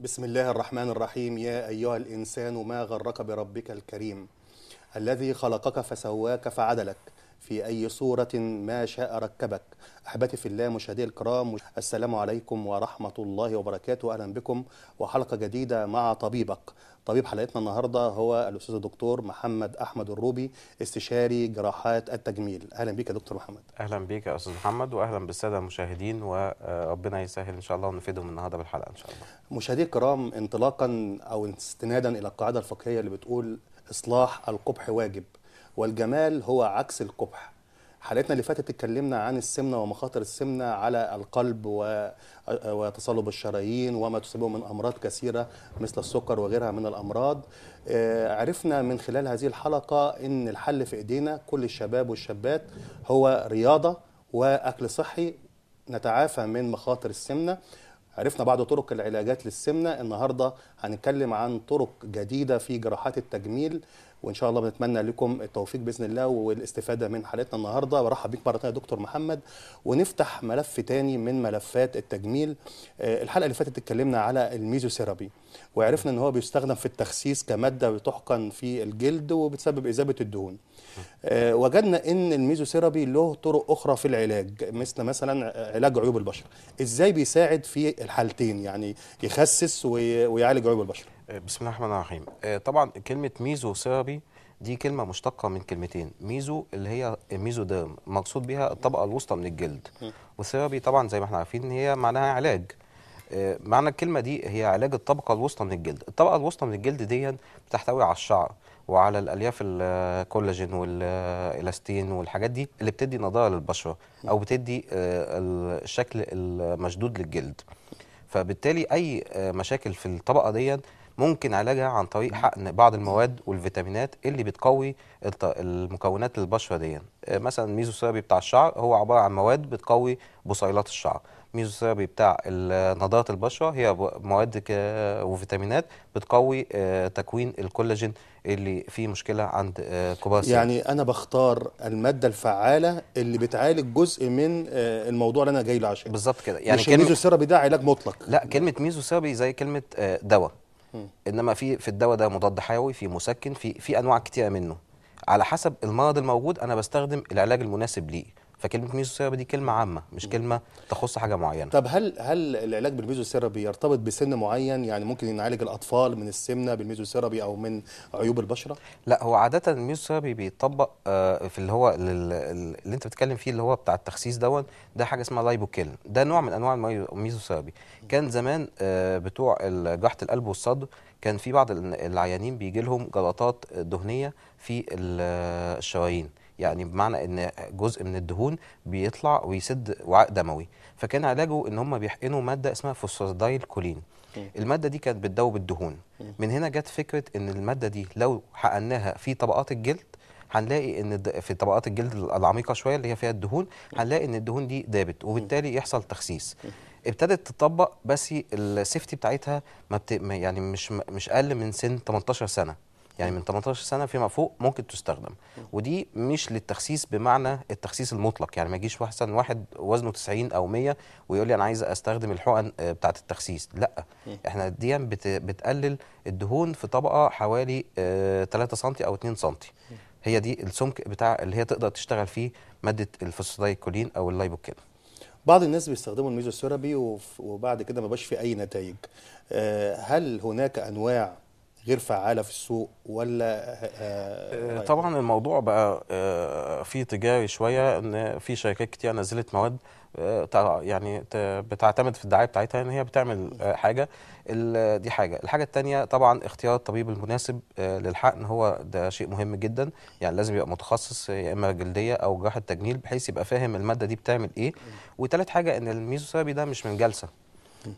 بسم الله الرحمن الرحيم يا أيها الإنسان ما غرك بربك الكريم الذي خلقك فسواك فعدلك في أي صورة ما شاء ركبك أحبتي في الله مشاهدي الكرام السلام عليكم ورحمة الله وبركاته أهلا بكم وحلقة جديدة مع طبيبك طبيب حلقتنا النهاردة هو الأستاذ الدكتور محمد أحمد الروبي استشاري جراحات التجميل أهلا بك يا دكتور محمد أهلا بك يا أستاذ محمد وأهلا بالسادة المشاهدين وربنا آه، يسهل إن شاء الله ونفيدهم النهاردة بالحلقة إن شاء الله مشاهدي الكرام انطلاقا أو استنادا إلى القاعدة الفقهية اللي بتقول إصلاح القبح واجب والجمال هو عكس القبح حلقتنا اللي فاتت اتكلمنا عن السمنه ومخاطر السمنه على القلب و... آه، وتصلب الشرايين وما تسببه من امراض كثيره مثل السكر وغيرها من الامراض آه، عرفنا من خلال هذه الحلقه ان الحل في ايدينا كل الشباب والشابات هو رياضه واكل صحي نتعافى من مخاطر السمنه عرفنا بعض طرق العلاجات للسمنة النهاردة هنتكلم عن طرق جديدة في جراحات التجميل وان شاء الله بنتمنى لكم التوفيق باذن الله والاستفاده من حلقتنا النهارده برحب بيك مره ثانيه دكتور محمد ونفتح ملف تاني من ملفات التجميل آه، الحلقه اللي فاتت اتكلمنا على الميزوثيرابي وعرفنا ان هو بيستخدم في التخسيس كماده بتحقن في الجلد وبتسبب اذابه الدهون آه، وجدنا ان الميزوثيرابي له طرق اخرى في العلاج مثل مثلا علاج عيوب البشره ازاي بيساعد في الحالتين يعني يخسس ويعالج عيوب البشره بسم الله الرحمن الرحيم آه، طبعا كلمة ميزو ثيرابي دي كلمة مشتقة من كلمتين ميزو اللي هي ديرم مقصود بها الطبقة الوسطى من الجلد وثيرابي طبعا زي ما احنا عارفين هي معناها علاج آه، معنى الكلمة دي هي علاج الطبقة الوسطى من الجلد الطبقة الوسطى من الجلد دي بتحتوي على الشعر وعلى الالياف الكولاجين والالاستين والحاجات دي اللي بتدي نضاره للبشره او بتدي آه، الشكل المشدود للجلد فبالتالي اي مشاكل في الطبقه دي ممكن علاجها عن طريق حقن بعض المواد والفيتامينات اللي بتقوي المكونات البشره دي آه، مثلا الميزوثيرابي بتاع الشعر هو عباره عن مواد بتقوي بصيلات الشعر ميزوثيرابي بتاع نضاره البشره هي مواد وفيتامينات بتقوي آه، تكوين الكولاجين اللي فيه مشكله عند آه، كبار السن يعني انا بختار الماده الفعاله اللي بتعالج جزء من الموضوع اللي انا جاي له عشان بالظبط كده يعني مش كلمه ميزوثيرابي ده علاج مطلق لا كلمه ميزوثيرابي زي كلمه دواء انما في في الدواء ده مضاد حيوي في مسكن في في انواع كتيره منه على حسب المرض الموجود انا بستخدم العلاج المناسب ليه فكلمه ميزو ثيرابي دي كلمه عامه مش كلمه تخص حاجه معينه طب هل هل العلاج بالميزو ثيرابي يرتبط بسن معين يعني ممكن نعالج الاطفال من السمنه بالميزو ثيرابي او من عيوب البشره لا هو عاده الميزو ثيرابي بيطبق آه، في اللي هو اللي انت بتتكلم فيه اللي هو بتاع التخسيس دوت ده حاجه اسمها لايبوكيل ده نوع من انواع الميزو ثيرابي كان زمان آه، بتوع جراحه القلب والصدر كان في بعض العيانين بيجي لهم جلطات دهنيه في الشرايين يعني بمعنى ان جزء من الدهون بيطلع ويسد وعاء دموي فكان علاجه ان هم بيحقنوا ماده اسمها فوسفودايل كولين إيه. الماده دي كانت بتدوب الدهون إيه. من هنا جت فكره ان الماده دي لو حقناها في طبقات الجلد هنلاقي ان في طبقات الجلد العميقه شويه اللي هي فيها الدهون إيه. هنلاقي ان الدهون دي دابت وبالتالي يحصل تخسيس ابتدت تطبق بس السيفتي بتاعتها ما بت... يعني مش مش اقل من سن 18 سنه يعني من 18 سنه فيما فوق ممكن تستخدم ودي مش للتخسيس بمعنى التخسيس المطلق يعني ما يجيش مثلا واحد وزنه 90 او 100 ويقول لي انا عايز استخدم الحقن آه، بتاعه التخسيس لا إيه. احنا دي بتقلل الدهون في طبقه حوالي 3 آه، سم او 2 سم هي دي السمك بتاع اللي هي تقدر تشتغل فيه ماده الفوسفودايكولين او اللايبوكين بعض الناس بيستخدموا الميزوثيرابي وبعد كده ما بقاش في اي نتائج آه، هل هناك انواع غير فعاله في السوق ولا آه، طيب. طبعا الموضوع بقى آه، في تجاري شويه ان في شركات كتير نزلت مواد آه، يعني بتعتمد في الدعايه بتاعتها ان هي بتعمل حاجه دي حاجه الحاجه الثانيه طبعا اختيار الطبيب المناسب للحقن هو ده شيء مهم جدا يعني لازم يبقى متخصص يا اما جلديه او جراحه تجميل بحيث يبقى فاهم الماده دي بتعمل ايه وثالث حاجه ان الميزوثيرابي ده مش من جلسه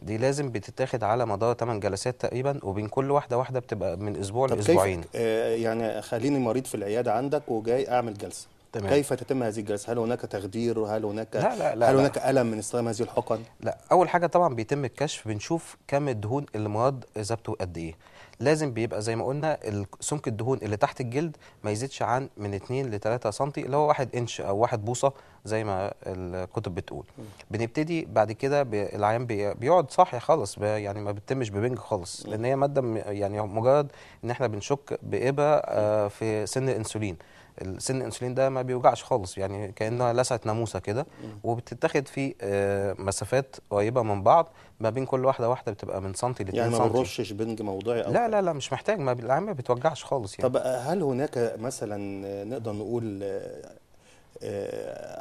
دي لازم بتتاخد على مدار 8 جلسات تقريبا وبين كل واحده واحده بتبقى من اسبوع لاسبوعين آه، يعني خليني مريض في العياده عندك وجاي اعمل جلسه تمام. كيف تتم هذه الجلسه؟ هل هناك تخدير؟ هل هناك لا لا لا هل هناك لا. الم من استخدام هذه الحقن؟ لا، اول حاجه طبعا بيتم الكشف بنشوف كم الدهون اللي المرض ذابته قد ايه؟ لازم بيبقى زي ما قلنا سمك الدهون اللي تحت الجلد ما يزيدش عن من 2 ل 3 سم اللي هو 1 انش او 1 بوصه زي ما الكتب بتقول بنبتدي بعد كده العيان بيقعد صاحي خالص يعني ما بتتمش ببنج خالص لان هي ماده يعني مجرد ان احنا بنشك بابه آه، في سن الانسولين السن الانسولين ده ما بيوجعش خالص يعني كانها لسعت ناموسه كده وبتتاخد في آه، مسافات قريبه من بعض ما بين كل واحده واحده بتبقى من سنتي ل 2 يعني ما بنرشش بنج موضعي أو لا لا لا مش محتاج ما ما بتوجعش خالص يعني طب آه، هل هناك مثلا آه، نقدر نقول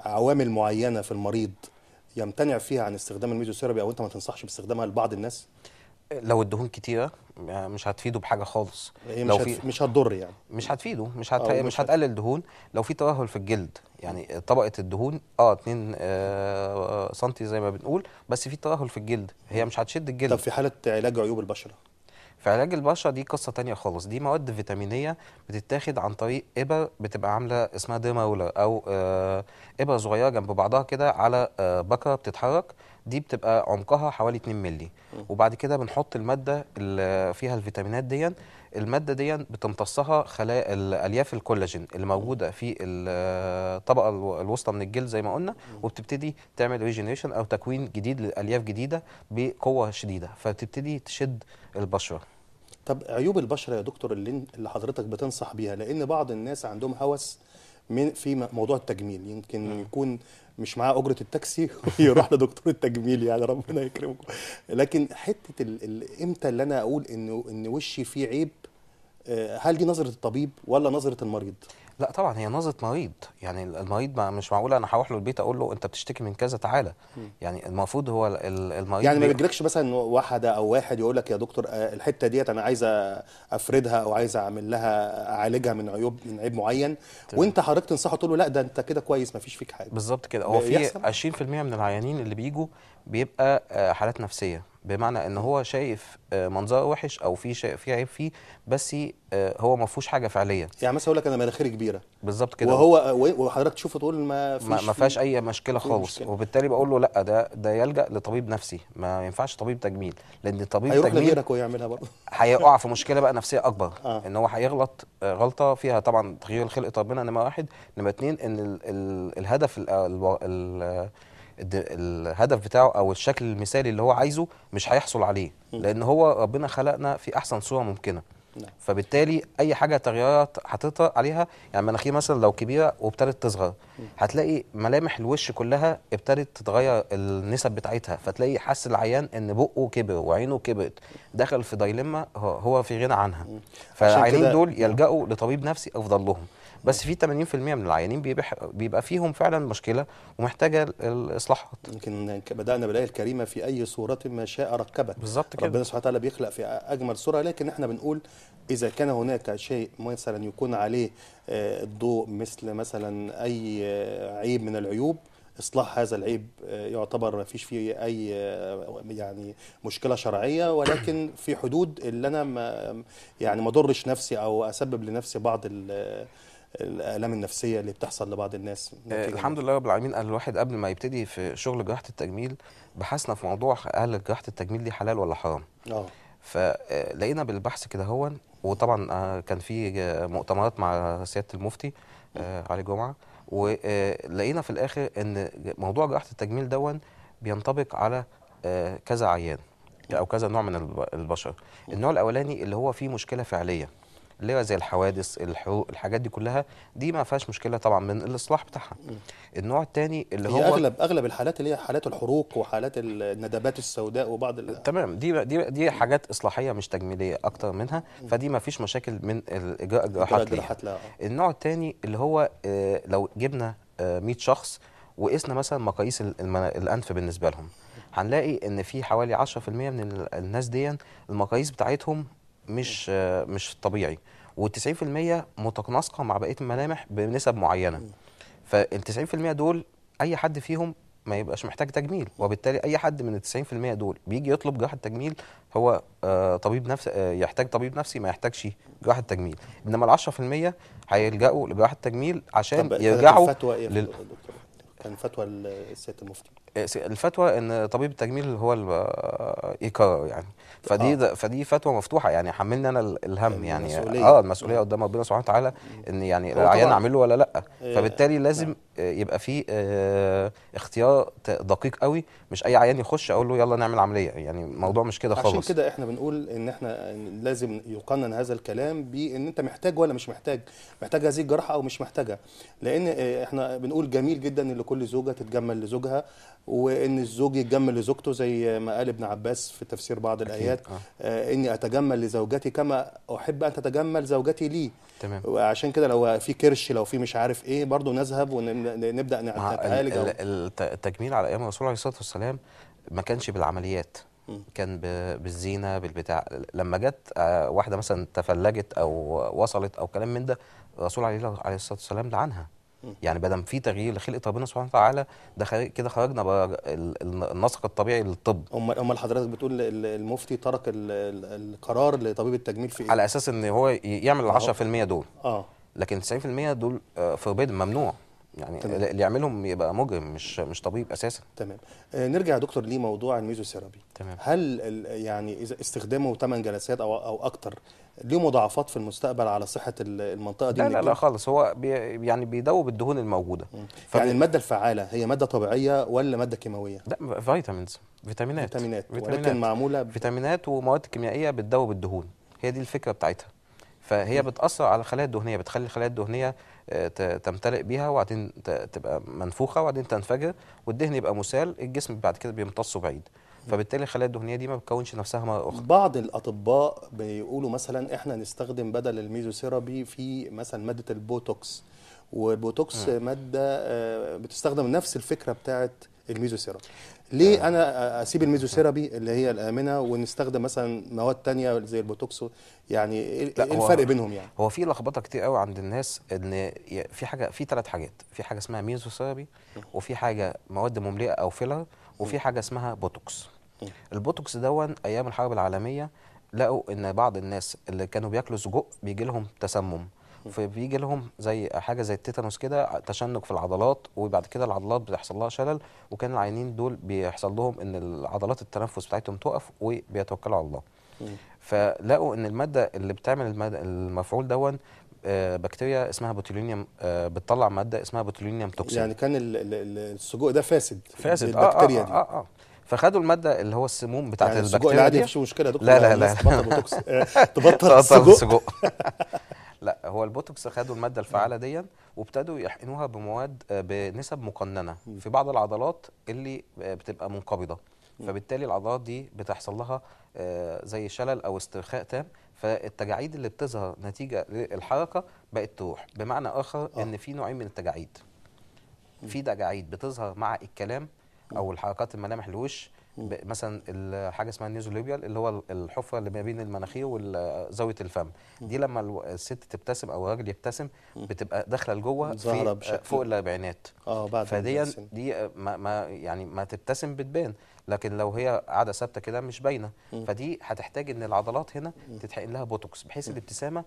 عوامل معينه في المريض يمتنع فيها عن استخدام الميزوثيرابي او انت ما تنصحش باستخدامها لبعض الناس لو الدهون كتيره يعني مش هتفيده بحاجه خالص يعني لو مش في مش هتضر يعني مش هتفيده مش هت... مش, هتقلل دهون لو في ترهل في الجلد يعني طبقه الدهون اه 2 آه سم زي ما بنقول بس في ترهل في الجلد هي مش هتشد الجلد طب في حاله علاج عيوب البشره في علاج البشره دي قصه تانية خالص دي مواد فيتامينيه بتتاخد عن طريق ابر بتبقى عامله اسمها ديرماولر او آه ابر صغيره جنب بعضها كده على آه بكره بتتحرك دي بتبقى عمقها حوالي 2 مللي وبعد كده بنحط الماده اللي فيها الفيتامينات دي الماده دي بتمتصها خلايا الالياف الكولاجين اللي موجوده في الطبقه الوسطى من الجلد زي ما قلنا وبتبتدي تعمل ريجينيشن او تكوين جديد لالياف جديده بقوه شديده فبتبتدي تشد البشره طب عيوب البشره يا دكتور اللي حضرتك بتنصح بيها لان بعض الناس عندهم هوس من في موضوع التجميل يمكن نعم. يكون مش معاه اجره التاكسي ويروح لدكتور التجميل يعني ربنا يكرمكم لكن حته امتى اللي انا اقول انه ان وشي فيه عيب آه، هل دي نظره الطبيب ولا نظره المريض لا طبعا هي نظره مريض يعني المريض ما مش معقول انا هروح له البيت اقول له انت بتشتكي من كذا تعالى يعني المفروض هو المريض يعني ما بيجيلكش مثلا واحده او واحد يقول لك يا دكتور آه، الحته ديت انا عايز افردها او عايز اعمل لها اعالجها من عيوب من عيب معين طيب. وانت حضرتك تنصحه تقول له لا ده انت كده كويس ما فيش فيك حاجه بالظبط كده هو في 20% من العيانين اللي بيجوا بيبقى آه، حالات نفسيه بمعنى ان هو شايف آه، منظره وحش او في شيء في عيب فيه بس آه، هو ما فيهوش حاجه فعليا يعني مثلا اقول لك انا مناخيري كبيره بالظبط كده وهو آه، وحضرتك تشوفه تقول ما فيش ما فيهاش اي مشكله خالص مشكلة. وبالتالي بقول له لا ده ده يلجا لطبيب نفسي ما ينفعش طبيب تجميل لان طبيب هيروح تجميل هيروح ويعملها برضه هيقع في مشكله بقى نفسيه اكبر آه. ان هو هيغلط غلطه فيها طبعا تغيير خلق ربنا نمره واحد نمره اثنين ان الـ الـ الهدف الـ الـ الـ الهدف بتاعه او الشكل المثالي اللي هو عايزه مش هيحصل عليه لان هو ربنا خلقنا في احسن صوره ممكنه نعم. فبالتالي اي حاجه تغيرات حاططها عليها يعني مناخير مثلا لو كبيره وابتدت تصغر هتلاقي ملامح الوش كلها ابتدت تتغير النسب بتاعتها فتلاقي حس العيان ان بقه كبر وعينه كبرت دخل في دايلما هو في غنى عنها فالعينين دول يلجأوا لطبيب نفسي افضل لهم بس في 80% من العيانين بيبقى فيهم فعلا مشكله ومحتاجه الاصلاحات يمكن بدانا بالايه الكريمه في اي صوره ما شاء ركبك بالظبط كده ربنا سبحانه وتعالى بيخلق في اجمل صوره لكن احنا بنقول اذا كان هناك شيء مثلا يكون عليه آه، الضوء مثل مثلا اي آه، عيب من العيوب اصلاح هذا العيب آه، يعتبر ما فيش فيه اي يعني مشكله شرعيه ولكن في حدود اللي انا ما يعني ما اضرش نفسي او اسبب لنفسي بعض الالام النفسيه اللي بتحصل لبعض الناس آه، الحمد لله رب العالمين الواحد قبل ما يبتدي في شغل جراحه التجميل بحثنا في موضوع هل جراحه التجميل دي حلال ولا حرام اه فلقينا آه، بالبحث كده هو وطبعا آه، كان في مؤتمرات مع سياده المفتي علي جمعه ولقينا في الاخر ان موضوع جراحه التجميل دون بينطبق على كذا عيان او كذا نوع من البشر النوع الاولاني اللي هو فيه مشكله فعليه اللي هو زي الحوادث الحروق الحاجات دي كلها دي ما فيهاش مشكله طبعا من الاصلاح بتاعها النوع الثاني اللي هو اغلب اغلب الحالات اللي هي حالات الحروق وحالات الندبات السوداء وبعض تمام دي دي دي حاجات اصلاحيه مش تجميليه اكتر منها فدي ما فيش مشاكل من الاجراء الجراحات ليها النوع الثاني اللي هو آه، لو جبنا 100 آه، شخص وقسنا مثلا مقاييس الانف بالنسبه لهم هنلاقي ان في حوالي 10% من الناس دي المقاييس بتاعتهم مش مش طبيعي وال90% متناسقه مع بقيه الملامح بنسب معينه فال 90% دول اي حد فيهم ما يبقاش محتاج تجميل وبالتالي اي حد من ال 90% دول بيجي يطلب جراحه تجميل هو آه طبيب نفس آه يحتاج طبيب نفسي ما يحتاجش جراحه تجميل انما ال 10% هيلجأوا لجراحه تجميل عشان يرجعوا إيه كان فتوى ايه لل... كان فتوى الست المفتي الفتوى ان طبيب التجميل هو يقرر يعني فدي آه. فدي فتوى مفتوحه يعني حملني انا الهم يعني المسؤولية. اه المسؤوليه قدام ربنا سبحانه وتعالى ان يعني العيان اعمل له ولا لا إيه. فبالتالي نعم. لازم يبقى في آه، اختيار دقيق قوي مش اي عيان يخش اقول له يلا نعمل عمليه يعني الموضوع مش كده خالص عشان كده احنا بنقول ان احنا لازم يقنن هذا الكلام بان انت محتاج ولا مش محتاج محتاج هذه الجراحه او مش محتاجها لان آه، احنا بنقول جميل جدا ان كل زوجه تتجمل لزوجها وان الزوج يتجمل لزوجته زي ما قال ابن عباس في تفسير بعض الايات آه. آه. اني اتجمل لزوجتي كما احب ان تتجمل زوجتي لي تمام وعشان كده لو في كرش لو في مش عارف ايه برضه نذهب ونبدا نتعالج التجميل على ايام الرسول عليه الصلاه والسلام ما كانش بالعمليات كان بالزينه بالبتاع لما جت آه، واحده مثلا تفلجت او وصلت او كلام من ده الرسول عليه الصلاه والسلام لعنها يعني ما دام في تغيير لخلقه ربنا سبحانه وتعالى ده كده خرجنا بقى النسق الطبيعي للطب امال امال حضرتك بتقول المفتي ترك القرار لطبيب التجميل في إيه؟ على اساس ان هو يعمل ال 10% دول اه لكن 90% دول آه، فوربيدن ممنوع يعني تمام. اللي يعملهم يبقى مجرم مش مش طبيب اساسا تمام آه، نرجع يا دكتور لموضوع الميزوثيرابي تمام هل يعني اذا استخدامه 8 جلسات او او اكتر ليه مضاعفات في المستقبل على صحه المنطقه دي لا لا, لا خالص هو بي يعني بيدوب الدهون الموجوده يعني الماده الفعاله هي ماده طبيعيه ولا ماده كيماويه لا فيتامينز فيتامينات فيتامينات, فيتامينات. ولكن معموله ب... فيتامينات ومواد كيميائيه بتدوب الدهون هي دي الفكره بتاعتها فهي م. بتاثر على الخلايا الدهنيه بتخلي الخلايا الدهنيه تمتلئ بيها وبعدين تبقى منفوخه وبعدين تنفجر والدهن يبقى مسال الجسم بعد كده بيمتصه بعيد فبالتالي الخلايا الدهنيه دي ما بتكونش نفسها مره اخرى بعض الاطباء بيقولوا مثلا احنا نستخدم بدل الميزوثيرابي في مثلا ماده البوتوكس والبوتوكس ماده آه، بتستخدم نفس الفكره بتاعه الميزوثيرابي ليه آه. انا اسيب الميزوثيرابي اللي هي الامنه ونستخدم مثلا مواد تانية زي البوتوكس يعني ايه, إيه الفرق بينهم يعني هو في لخبطه كتير قوي عند الناس ان في حاجه في ثلاث حاجات في حاجه اسمها ميزوثيرابي وفي حاجه مواد مملئه او فيلر وفي حاجه اسمها بوتوكس البوتوكس دون ايام الحرب العالميه لقوا ان بعض الناس اللي كانوا بياكلوا سجق بيجي لهم تسمم فبيجي لهم زي حاجه زي التيتانوس كده تشنج في العضلات وبعد كده العضلات بيحصل لها شلل وكان العينين دول بيحصل لهم ان العضلات التنفس بتاعتهم تقف وبيتوكلوا على الله فلقوا ان الماده اللي بتعمل المادة المفعول دون آه، بكتيريا اسمها بوتولينيوم آه، بتطلع ماده اسمها بوتولينيوم توكسين يعني كان السجوق ده فاسد فاسد البكتيريا آه آه, آه, آه, آه. فخدوا الماده اللي هو السموم بتاعت يعني البكتيريا السجق العادي مفيش مشكله يا دكتور لا لا لا لا, لا تبطل السجق هو البوتوكس خدوا الماده نعم. الفعاله دي وابتدوا يحقنوها بمواد آه، بنسب مقننه في بعض العضلات اللي آه، بتبقى منقبضه فبالتالي العضلات دي بتحصل لها آه، زي شلل او استرخاء تام فالتجاعيد اللي بتظهر نتيجه للحركه بقت تروح بمعنى اخر ان في نوعين من التجاعيد في تجاعيد بتظهر مع الكلام او الحركات الملامح الوش مثلا الحاجه اسمها النيزوليبيال اللي هو الحفره اللي ما بين المناخير وزاويه الفم دي لما الست تبتسم او الراجل يبتسم بتبقى داخله لجوه في فوق الاربعينات اه بعد فدي دي آه، ما, ما يعني ما تبتسم بتبان لكن لو هي قاعده ثابته كده مش باينه فدي هتحتاج ان العضلات هنا تتحقن لها بوتوكس بحيث الابتسامه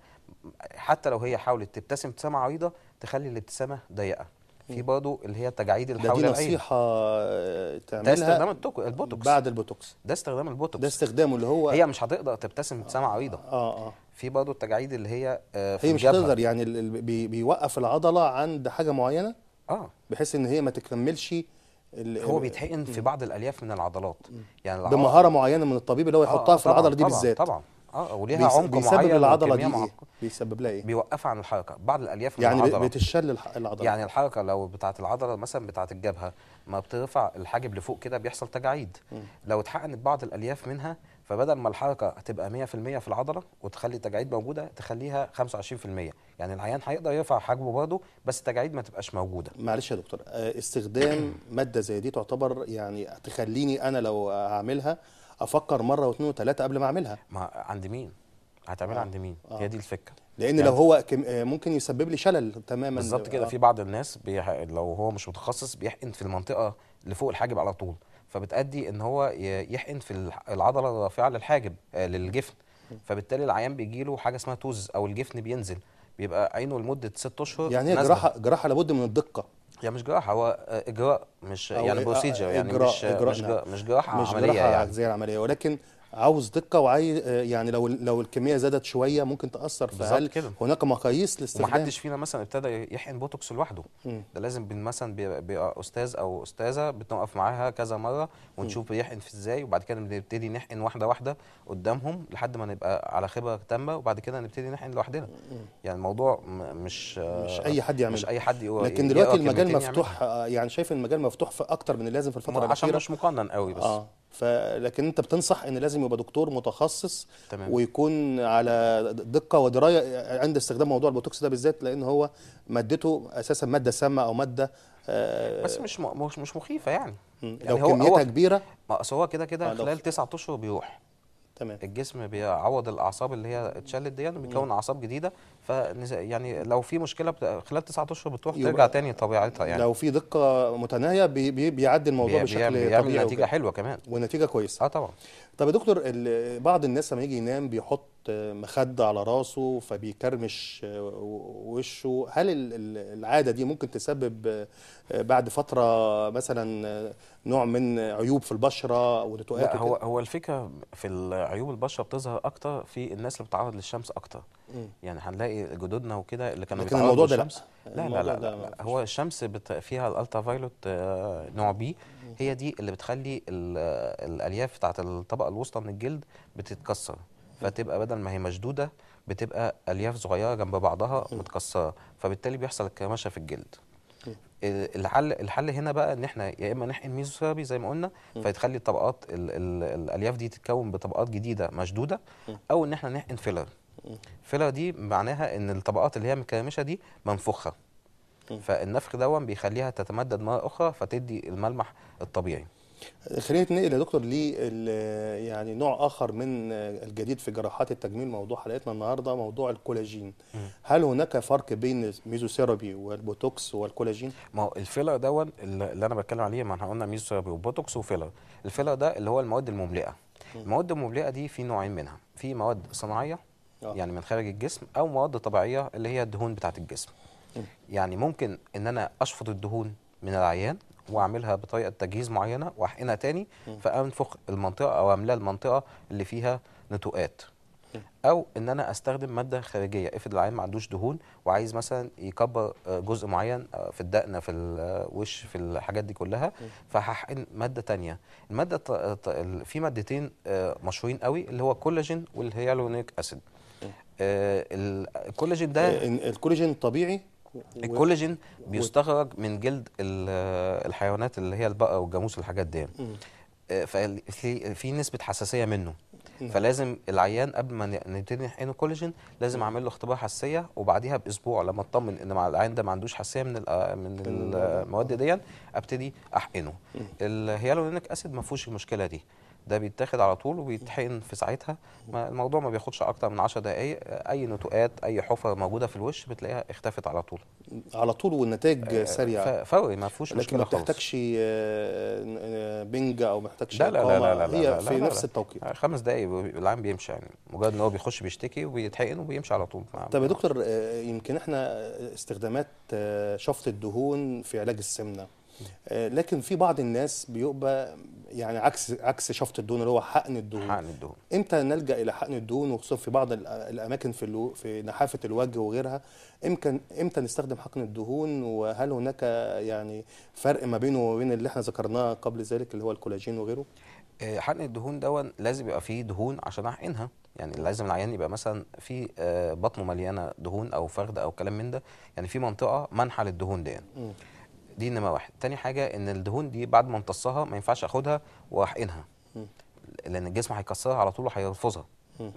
حتى لو هي حاولت تبتسم ابتسامه عريضه تخلي الابتسامه ضيقه في برضه اللي هي التجاعيد اللي حوالين العين دي نصيحه آه، تعملها ده استخدام البوتوكس بعد البوتوكس ده استخدام البوتوكس ده استخدامه اللي هو هي مش هتقدر تبتسم ابتسامه عريضه اه اه في برضه التجاعيد اللي هي آه، في هي مش هتقدر يعني بي بيوقف العضله عند حاجه معينه اه بحيث ان هي ما تكملش هو بيتحقن في بعض الالياف من العضلات يعني بمهاره معينه من الطبيب اللي هو آه، يحطها آه في العضله دي بالذات طبعا اه وليها عمق معين بيسبب العضله دي إيه؟ بيسبب لها ايه بيوقفها عن الحركه بعض الالياف يعني العضله يعني بتشل العضله يعني الحركه لو بتاعه العضله مثلا بتاعه الجبهه ما بترفع الحاجب لفوق كده بيحصل تجاعيد لو اتحقنت بعض الالياف منها فبدل ما الحركه تبقى 100% في العضله وتخلي التجاعيد موجوده تخليها 25% يعني العيان هيقدر يرفع حجمه برضه بس التجاعيد ما تبقاش موجوده معلش يا دكتور آه، استخدام ماده زي دي تعتبر يعني تخليني انا لو هعملها افكر مره واثنين وثلاثه قبل ما اعملها ما عند مين هتعملها آه. عند مين آه. هي دي الفكره لان يعني لو هو آه، ممكن يسبب لي شلل تماما بالظبط كده آه. في بعض الناس بيح... لو هو مش متخصص بيحقن في المنطقه اللي فوق الحاجب على طول فبتادي ان هو يحقن في العضله الرافعه للحاجب آه للجفن فبالتالي العيان بيجي له حاجه اسمها توز او الجفن بينزل بيبقى عينه لمده ست اشهر يعني جراحه جراحه لابد من الدقه يعني مش جراحه هو اجراء مش يعني بروسيجر يعني إجراء مش إجراء مش جراحه مش جراحه عمليه يعني زي العمليه ولكن عاوز دقه وعايز يعني لو لو الكميه زادت شويه ممكن تاثر فهل كده. هناك مقاييس للاستخدام حدش فينا مثلا ابتدى يحقن بوتوكس لوحده م. ده لازم مثلا باستاذ استاذ او استاذه بنقف معاها كذا مره ونشوف بيحقن في ازاي وبعد كده بنبتدي نحقن واحده واحده قدامهم لحد ما نبقى على خبره تامه وبعد كده نبتدي نحقن لوحدنا يعني الموضوع مش مش اي حد يعمل مش اي حد لكن دلوقتي المجال مفتوح يعني شايف المجال مفتوح في اكتر من اللازم في الفتره الاخيره عشان مش مقنن قوي بس آه. فلكن انت بتنصح ان لازم يبقى دكتور متخصص تمام. ويكون على دقه ودرايه عند استخدام موضوع البوتوكس ده بالذات لان هو مادته اساسا ماده سامه او ماده آه بس مش مش مش مخيفه يعني, يعني لو هو كميتها هو كبيره ما هو كده كده آه، خلال تسعة اشهر بيروح تمام الجسم بيعوض الاعصاب اللي هي اتشلت دي بيكون اعصاب جديده ف يعني لو في مشكله خلال تسعة اشهر بتروح ترجع تاني طبيعتها يعني لو في دقه متناهيه بي بي بيعدي الموضوع بي بشكل بي... طبيعي بيعمل نتيجه حلوه كمان ونتيجه كويسه اه طبعا طب يا دكتور بعض الناس لما يجي ينام بيحط مخده على راسه فبيكرمش وشه هل العاده دي ممكن تسبب بعد فتره مثلا نوع من عيوب في البشره او لا هو هو الفكره في عيوب البشره بتظهر اكتر في الناس اللي بتتعرض للشمس اكتر م. يعني هنلاقي زي جدودنا وكده اللي كانوا لكن الموضوع ده لا لا لا, لا, لا, هو الشمس بت... فيها الالترا فايلوت آه، نوع بي هي دي اللي بتخلي الالياف بتاعت الطبقه الوسطى من الجلد بتتكسر فتبقى بدل ما هي مشدوده بتبقى الياف صغيره جنب بعضها متكسره فبالتالي بيحصل الكرمشه في الجلد الحل الحل هنا بقى ان احنا يا اما نحقن ميزوثيرابي زي ما قلنا فيتخلي الطبقات الـ الـ الالياف دي تتكون بطبقات جديده مشدوده او ان احنا نحقن فيلر فيلر دي معناها ان الطبقات اللي هي متكرمشه دي منفوخه فالنفخ دون بيخليها تتمدد مره اخرى فتدي الملمح الطبيعي خلينا نتنقل يا دكتور ل يعني نوع اخر من الجديد في جراحات التجميل موضوع حلقتنا النهارده موضوع الكولاجين هل هناك فرق بين الميزوثيرابي والبوتوكس والكولاجين ما هو الفيلر دون اللي انا بتكلم عليه ما احنا قلنا ميزوثيرابي وبوتوكس وفيلر الفيلر ده اللي هو المواد المملئه المواد المملئه دي في نوعين منها في مواد صناعيه أوه. يعني من خارج الجسم او مواد طبيعيه اللي هي الدهون بتاعه الجسم يعني ممكن ان انا اشفط الدهون من العيان واعملها بطريقه تجهيز معينه واحقنها تاني فانفخ المنطقه او املا المنطقه اللي فيها نتوءات او ان انا استخدم ماده خارجيه افرض العيان ما عندوش دهون وعايز مثلا يكبر آه، جزء معين آه، في الدقنه في الوش آه، في الحاجات دي كلها فهحقن ماده تانية الماده في مادتين مشهورين قوي اللي هو الكولاجين والهيالونيك اسيد آه، الكولاجين ده آه، الكولاجين الطبيعي الكولاجين بيستخرج من جلد الحيوانات اللي هي البقر والجاموس والحاجات دي آه، ففي نسبه حساسيه منه فلازم العيان قبل ما نبتدي نحقنه كولاجين لازم اعمل له اختبار حساسيه وبعديها باسبوع لما اطمن ان مع العيان ده ما عندوش حساسيه من من المواد دي ابتدي احقنه الهيالورونيك اسيد ما فيهوش المشكله دي ده بيتاخد على طول وبيتحقن في ساعتها الموضوع ما بياخدش اكتر من 10 دقائق اي نتوءات اي حفره موجوده في الوش بتلاقيها اختفت على طول على طول والنتائج آه سريعه فوري ما فيهوش مشكله خالص لكن ما بتحتاجش آه، بنج او ما بتحتاجش لا لا لا, لا, لا, لا هي لا لا في لا نفس التوقيت آه، خمس دقائق العام بيمشي يعني مجرد ان هو بيخش بيشتكي وبيتحقن وبيمشي على طول طب يا دكتور آه، يمكن احنا استخدامات شفط الدهون في علاج السمنه لكن في بعض الناس بيبقى يعني عكس عكس شفط الدهون اللي هو حقن الدهون حقن الدهون امتى نلجا الى حقن الدهون وخصوصا في بعض الاماكن في الو... في نحافه الوجه وغيرها امتى امتى نستخدم حقن الدهون وهل هناك يعني فرق ما بينه وما بين اللي احنا ذكرناه قبل ذلك اللي هو الكولاجين وغيره آه، حقن الدهون دون لازم يبقى فيه دهون عشان احقنها يعني لازم العيان يبقى مثلا في آه، بطنه مليانه دهون او فخد او كلام من ده يعني في منطقه منحه للدهون دي يعني. دي نمره واحد تاني حاجه ان الدهون دي بعد ما امتصها ما ينفعش اخدها واحقنها لان الجسم هيكسرها على طول وهيرفضها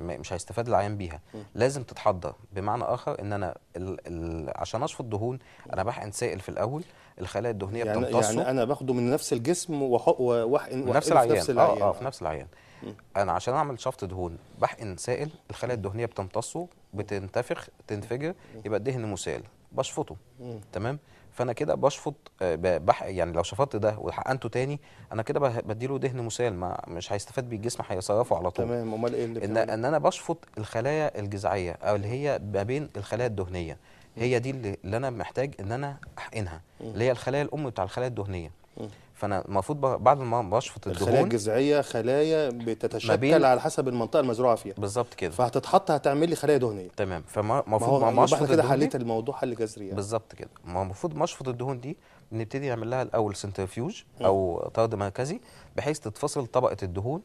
مش هيستفاد العيان بيها لازم تتحضر بمعنى اخر ان انا الـ الـ عشان اشفط دهون انا بحقن سائل في الاول الخلايا الدهنيه يعني بتمتصه يعني انا باخده من نفس الجسم واحقن نفس نفس العيان اه, آه في نفس العيان انا عشان اعمل شفط دهون بحقن سائل الخلايا الدهنيه بتمتصه بتنتفخ تنفجر يبقى الدهن مسال بشفطه تمام فانا كده بشفط آه، بح يعني لو شفطت ده وحقنته تاني انا كده بديله دهن مسال ما مش هيستفاد بيه الجسم هيصرفه على طول تمام امال ايه اللي ان, إن انا بشفط الخلايا الجذعيه او اللي هي ما بين الخلايا الدهنيه هي دي اللي انا محتاج ان انا احقنها اللي هي الخلايا الام بتاع الخلايا الدهنيه فانا المفروض بعد ما بشفط الدهون الخلايا الجذعيه خلايا بتتشكل على حسب المنطقه المزروعه فيها بالظبط كده فهتتحط هتعمل لي خلايا دهنيه تمام فالمفروض ما بشفط كده حليت الموضوع حل جذري يعني. بالظبط كده ما المفروض بشفط الدهون دي نبتدي نعمل لها الاول سنترفيوج او طرد مركزي بحيث تتفصل طبقه الدهون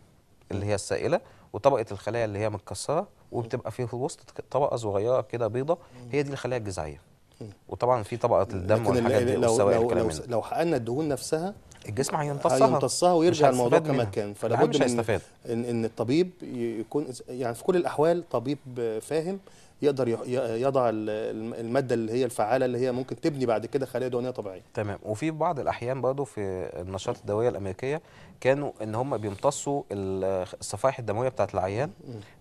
اللي هي السائله وطبقه الخلايا اللي هي متكسره وبتبقى في الوسط طبقه صغيره كده بيضه هي دي الخلايا الجذعيه وطبعا في طبقه الدم والحاجات دي لو لو لو, لو حقنا الدهون نفسها الجسم هيمتصها هيمتصها ويرجع الموضوع كما كان فلابد من إن, ان الطبيب يكون يعني في كل الاحوال طبيب فاهم يقدر يضع الماده اللي هي الفعاله اللي هي ممكن تبني بعد كده خلايا دهنيه طبيعيه تمام وفي بعض الاحيان برضه في النشاط الدوري الامريكيه كانوا ان هم بيمتصوا الصفائح الدمويه بتاعه العيان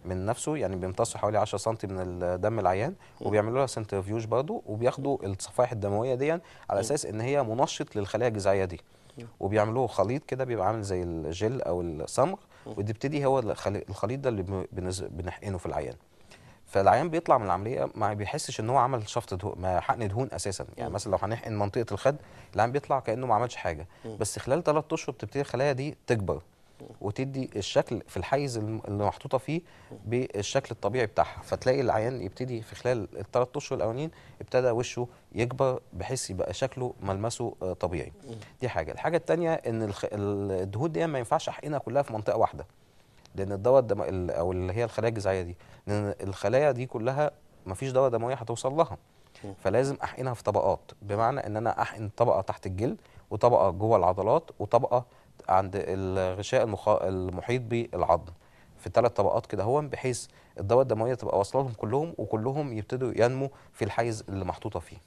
من نفسه يعني بيمتصوا حوالي 10 سم من دم العيان وبيعملوا لها سنترفيوج برضه وبياخدوا الصفائح الدمويه دي يعني على اساس ان هي منشط للخلايا الجذعيه دي وبيعملوه خليط كده بيبقى عامل زي الجل او الصمغ وبتبتدي هو الخليط ده اللي بنحقنه في العيان فالعيان بيطلع من العمليه ما بيحسش ان هو عمل شفط دهون ما حقن دهون اساسا يعني مثلا لو هنحقن منطقه الخد العيان بيطلع كانه ما عملش حاجه بس خلال ثلاث اشهر بتبتدي الخلايا دي تكبر وتدي الشكل في الحيز اللي محطوطه فيه بالشكل الطبيعي بتاعها فتلاقي العيان يبتدي في خلال الثلاث اشهر الاولانيين ابتدى وشه يكبر بحيث يبقى شكله ملمسه آه، طبيعي دي حاجه الحاجه الثانيه ان الدهون دي ما ينفعش احقنها كلها في منطقه واحده لان الدواء الدم او اللي هي الخلايا الجذعيه دي لان الخلايا دي كلها ما فيش دواء دمويه هتوصل لها فلازم احقنها في طبقات بمعنى ان انا احقن طبقه تحت الجلد وطبقه جوه العضلات وطبقه عند الغشاء المخ... المحيط بالعظم في ثلاث طبقات كده هو بحيث الدواء الدمويه تبقى واصله لهم كلهم وكلهم يبتدوا ينمو في الحيز اللي محطوطه فيه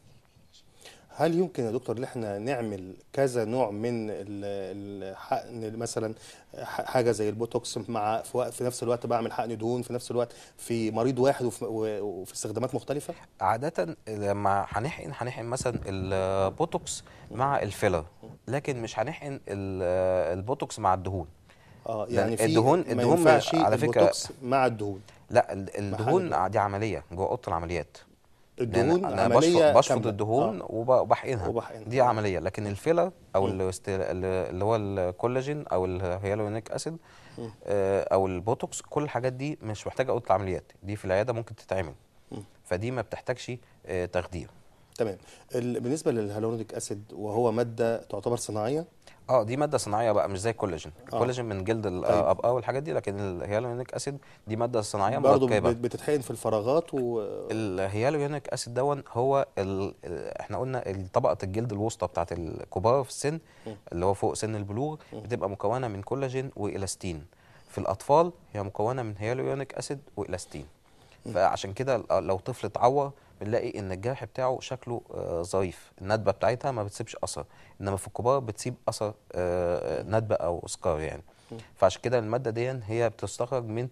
هل يمكن يا دكتور ان احنا نعمل كذا نوع من الحقن مثلا حاجه زي البوتوكس مع في نفس الوقت بعمل حقن دهون في نفس الوقت في مريض واحد وفي استخدامات مختلفه عاده لما هنحقن هنحقن مثلا البوتوكس مع الفيلر لكن مش هنحقن البوتوكس مع الدهون اه يعني في الدهون الدهون على فكره مع الدهون لا الدهون دي عمليه جوه اوضه العمليات الدهون يعني أنا عمليه بشفط الدهون آه. وبحقنها وبحقنها دي عمليه لكن الفيلر او اللي هو الكولاجين او الهيالورونيك اسيد آه، او البوتوكس كل الحاجات دي مش محتاجه اوضه عمليات دي في العياده ممكن تتعمل فدي ما بتحتاجش آه، تخدير تمام بالنسبه للهالورونيك اسيد وهو ماده تعتبر صناعيه اه دي ماده صناعيه بقى مش زي الكولاجين آه. الكولاجين من جلد طيب. الابقاء طيب. والحاجات دي لكن الهيالورونيك اسيد دي ماده صناعيه مركبه برضه بتتحقن في الفراغات و الهيالورونيك اسيد دون هو ال... احنا قلنا طبقه الجلد الوسطى بتاعت الكبار في السن م. اللي هو فوق سن البلوغ م. بتبقى مكونه من كولاجين والاستين في الاطفال هي مكونه من هيالورونيك اسيد والاستين فعشان كده لو طفل اتعور بنلاقي ان الجرح بتاعه شكله ظريف آه، الندبه بتاعتها ما بتسيبش اثر انما في الكبار بتسيب اثر آه، ندبه او اسكار يعني فعشان كده الماده دي هي بتستخرج من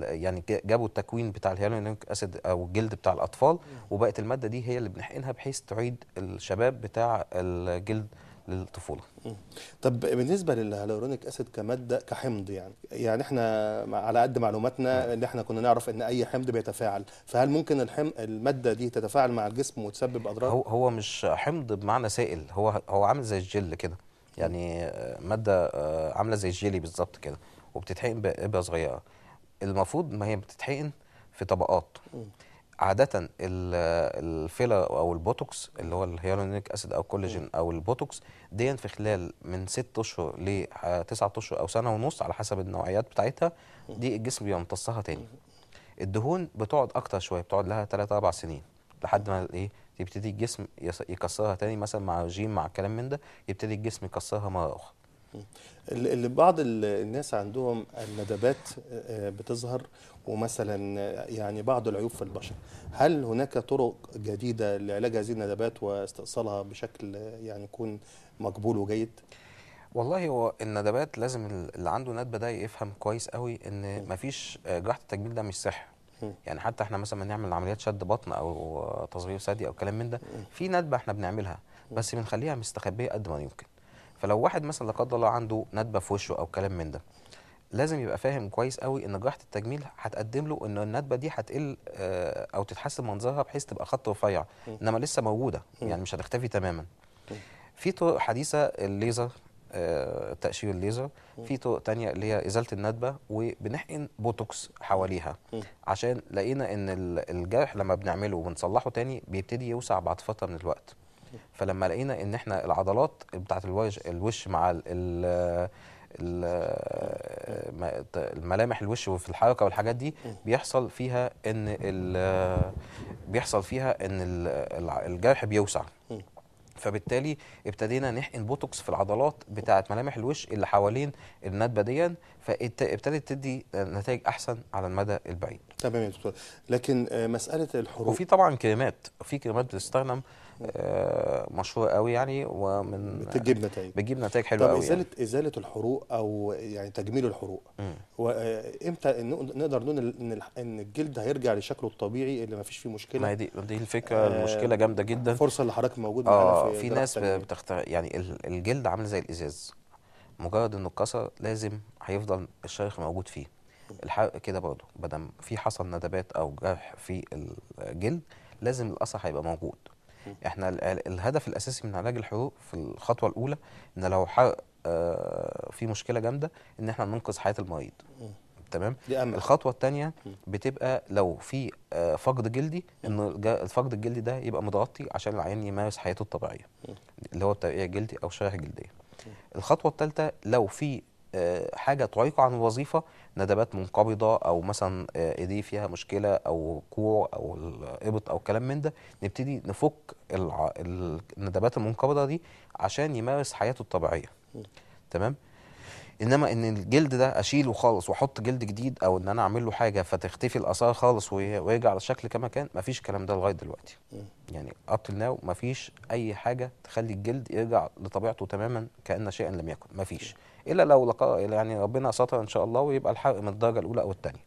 يعني جابوا التكوين بتاع الهيالورونيك اسيد او الجلد بتاع الاطفال وبقت الماده دي هي اللي بنحقنها بحيث تعيد الشباب بتاع الجلد للطفوله. طب بالنسبه للهيالورونيك اسيد كماده كحمض يعني يعني احنا على قد معلوماتنا ان احنا كنا نعرف ان اي حمض بيتفاعل فهل ممكن الحم... الماده دي تتفاعل مع الجسم وتسبب اضرار؟ هو هو مش حمض بمعنى سائل هو هو عامل زي الجل كده يعني ماده آه، عامله زي الجيلي بالظبط كده وبتتحقن بقبه صغيره المفروض ما هي بتتحقن في طبقات. م. عاده الفيلر او البوتوكس اللي هو الهيالورونيك اسيد او الكولاجين او البوتوكس دي في خلال من 6 اشهر ل 9 اشهر او سنه ونص على حسب النوعيات بتاعتها دي الجسم بيمتصها تاني الدهون بتقعد اكتر شويه بتقعد لها 3 4 سنين لحد ما ايه يبتدي الجسم يكسرها تاني مثلا مع رجيم مع كلام من ده يبتدي الجسم يكسرها مره اخرى اللي بعض الناس عندهم الندبات آه، آه، بتظهر ومثلا آه، يعني بعض العيوب في البشر هل هناك طرق جديده لعلاج هذه الندبات واستئصالها بشكل يعني يكون مقبول وجيد والله هو الندبات لازم اللي عنده ندبه ده يفهم كويس قوي ان مفيش جراحه التجميل ده مش سحر يعني حتى احنا مثلا بنعمل عمليات شد بطن او تصغير ثدي او كلام من ده في ندبه احنا بنعملها بس بنخليها مستخبيه قد ما يمكن فلو واحد مثلا لا قدر الله عنده ندبه في وشه او كلام من ده لازم يبقى فاهم كويس قوي ان جراحه التجميل هتقدم له ان الندبه دي هتقل آه، او تتحسن منظرها بحيث تبقى خط رفيع انما لسه موجوده يعني مش هتختفي تماما في طرق حديثه الليزر آه، تقشير الليزر في طرق تانية اللي هي ازاله الندبه وبنحقن بوتوكس حواليها عشان لقينا ان الجرح لما بنعمله وبنصلحه تاني بيبتدي يوسع بعد فتره من الوقت فلما لقينا ان احنا العضلات بتاعه الوجه الوش مع ال ال الملامح الوش وفي الحركه والحاجات دي بيحصل فيها ان بيحصل فيها ان الجرح بيوسع فبالتالي ابتدينا نحقن بوتوكس في العضلات بتاعه ملامح الوش اللي حوالين الندبه دي فابتدت تدي نتائج احسن على المدى البعيد. تمام يا دكتور لكن آه، مساله الحروق وفي طبعا كريمات في كريمات بتستخدم آه، مشهور قوي يعني ومن بتجيب نتائج بتجيب نتائج حلوه قوي يعني. ازاله يعني. ازاله الحروق او يعني تجميل الحروق وامتى آه، نقدر نقول ان ان الجلد هيرجع لشكله الطبيعي اللي ما فيش فيه مشكله ما دي دي الفكره آه المشكله جامده جدا الفرصه اللي حضرتك موجود آه في في ناس بتختار يعني الجلد عامل زي الازاز مجرد انه اتكسر لازم هيفضل الشرخ موجود فيه الحرق كده برضه بدل في حصل ندبات او جرح في الجلد لازم الاثر هيبقى موجود احنا الهدف الاساسي من علاج الحروق في الخطوه الاولى ان لو حرق آه، في مشكله جامده ان احنا ننقذ حياه المريض تمام الخطوه الثانيه بتبقى لو في آه، فقد جلدي ان الفقد الجلدي ده يبقى متغطي عشان العيان يمارس حياته الطبيعيه اللي هو ترقيع جلدي او شرح جلديه الخطوه الثالثه لو في آه، حاجه تعيقه عن الوظيفه ندبات منقبضه او مثلا آه، ايديه فيها مشكله او كوع او الابط او كلام من ده نبتدي نفك الندبات المنقبضه دي عشان يمارس حياته الطبيعيه تمام انما ان الجلد ده اشيله خالص واحط جلد جديد او ان انا اعمل له حاجه فتختفي الاثار خالص ويرجع على الشكل كما كان مفيش الكلام ده لغايه دلوقتي يعني اب ناو مفيش اي حاجه تخلي الجلد يرجع لطبيعته تماما كان شيئا لم يكن مفيش الا لو لقى يعني ربنا ستر ان شاء الله ويبقى الحرق من الدرجه الاولى او الثانيه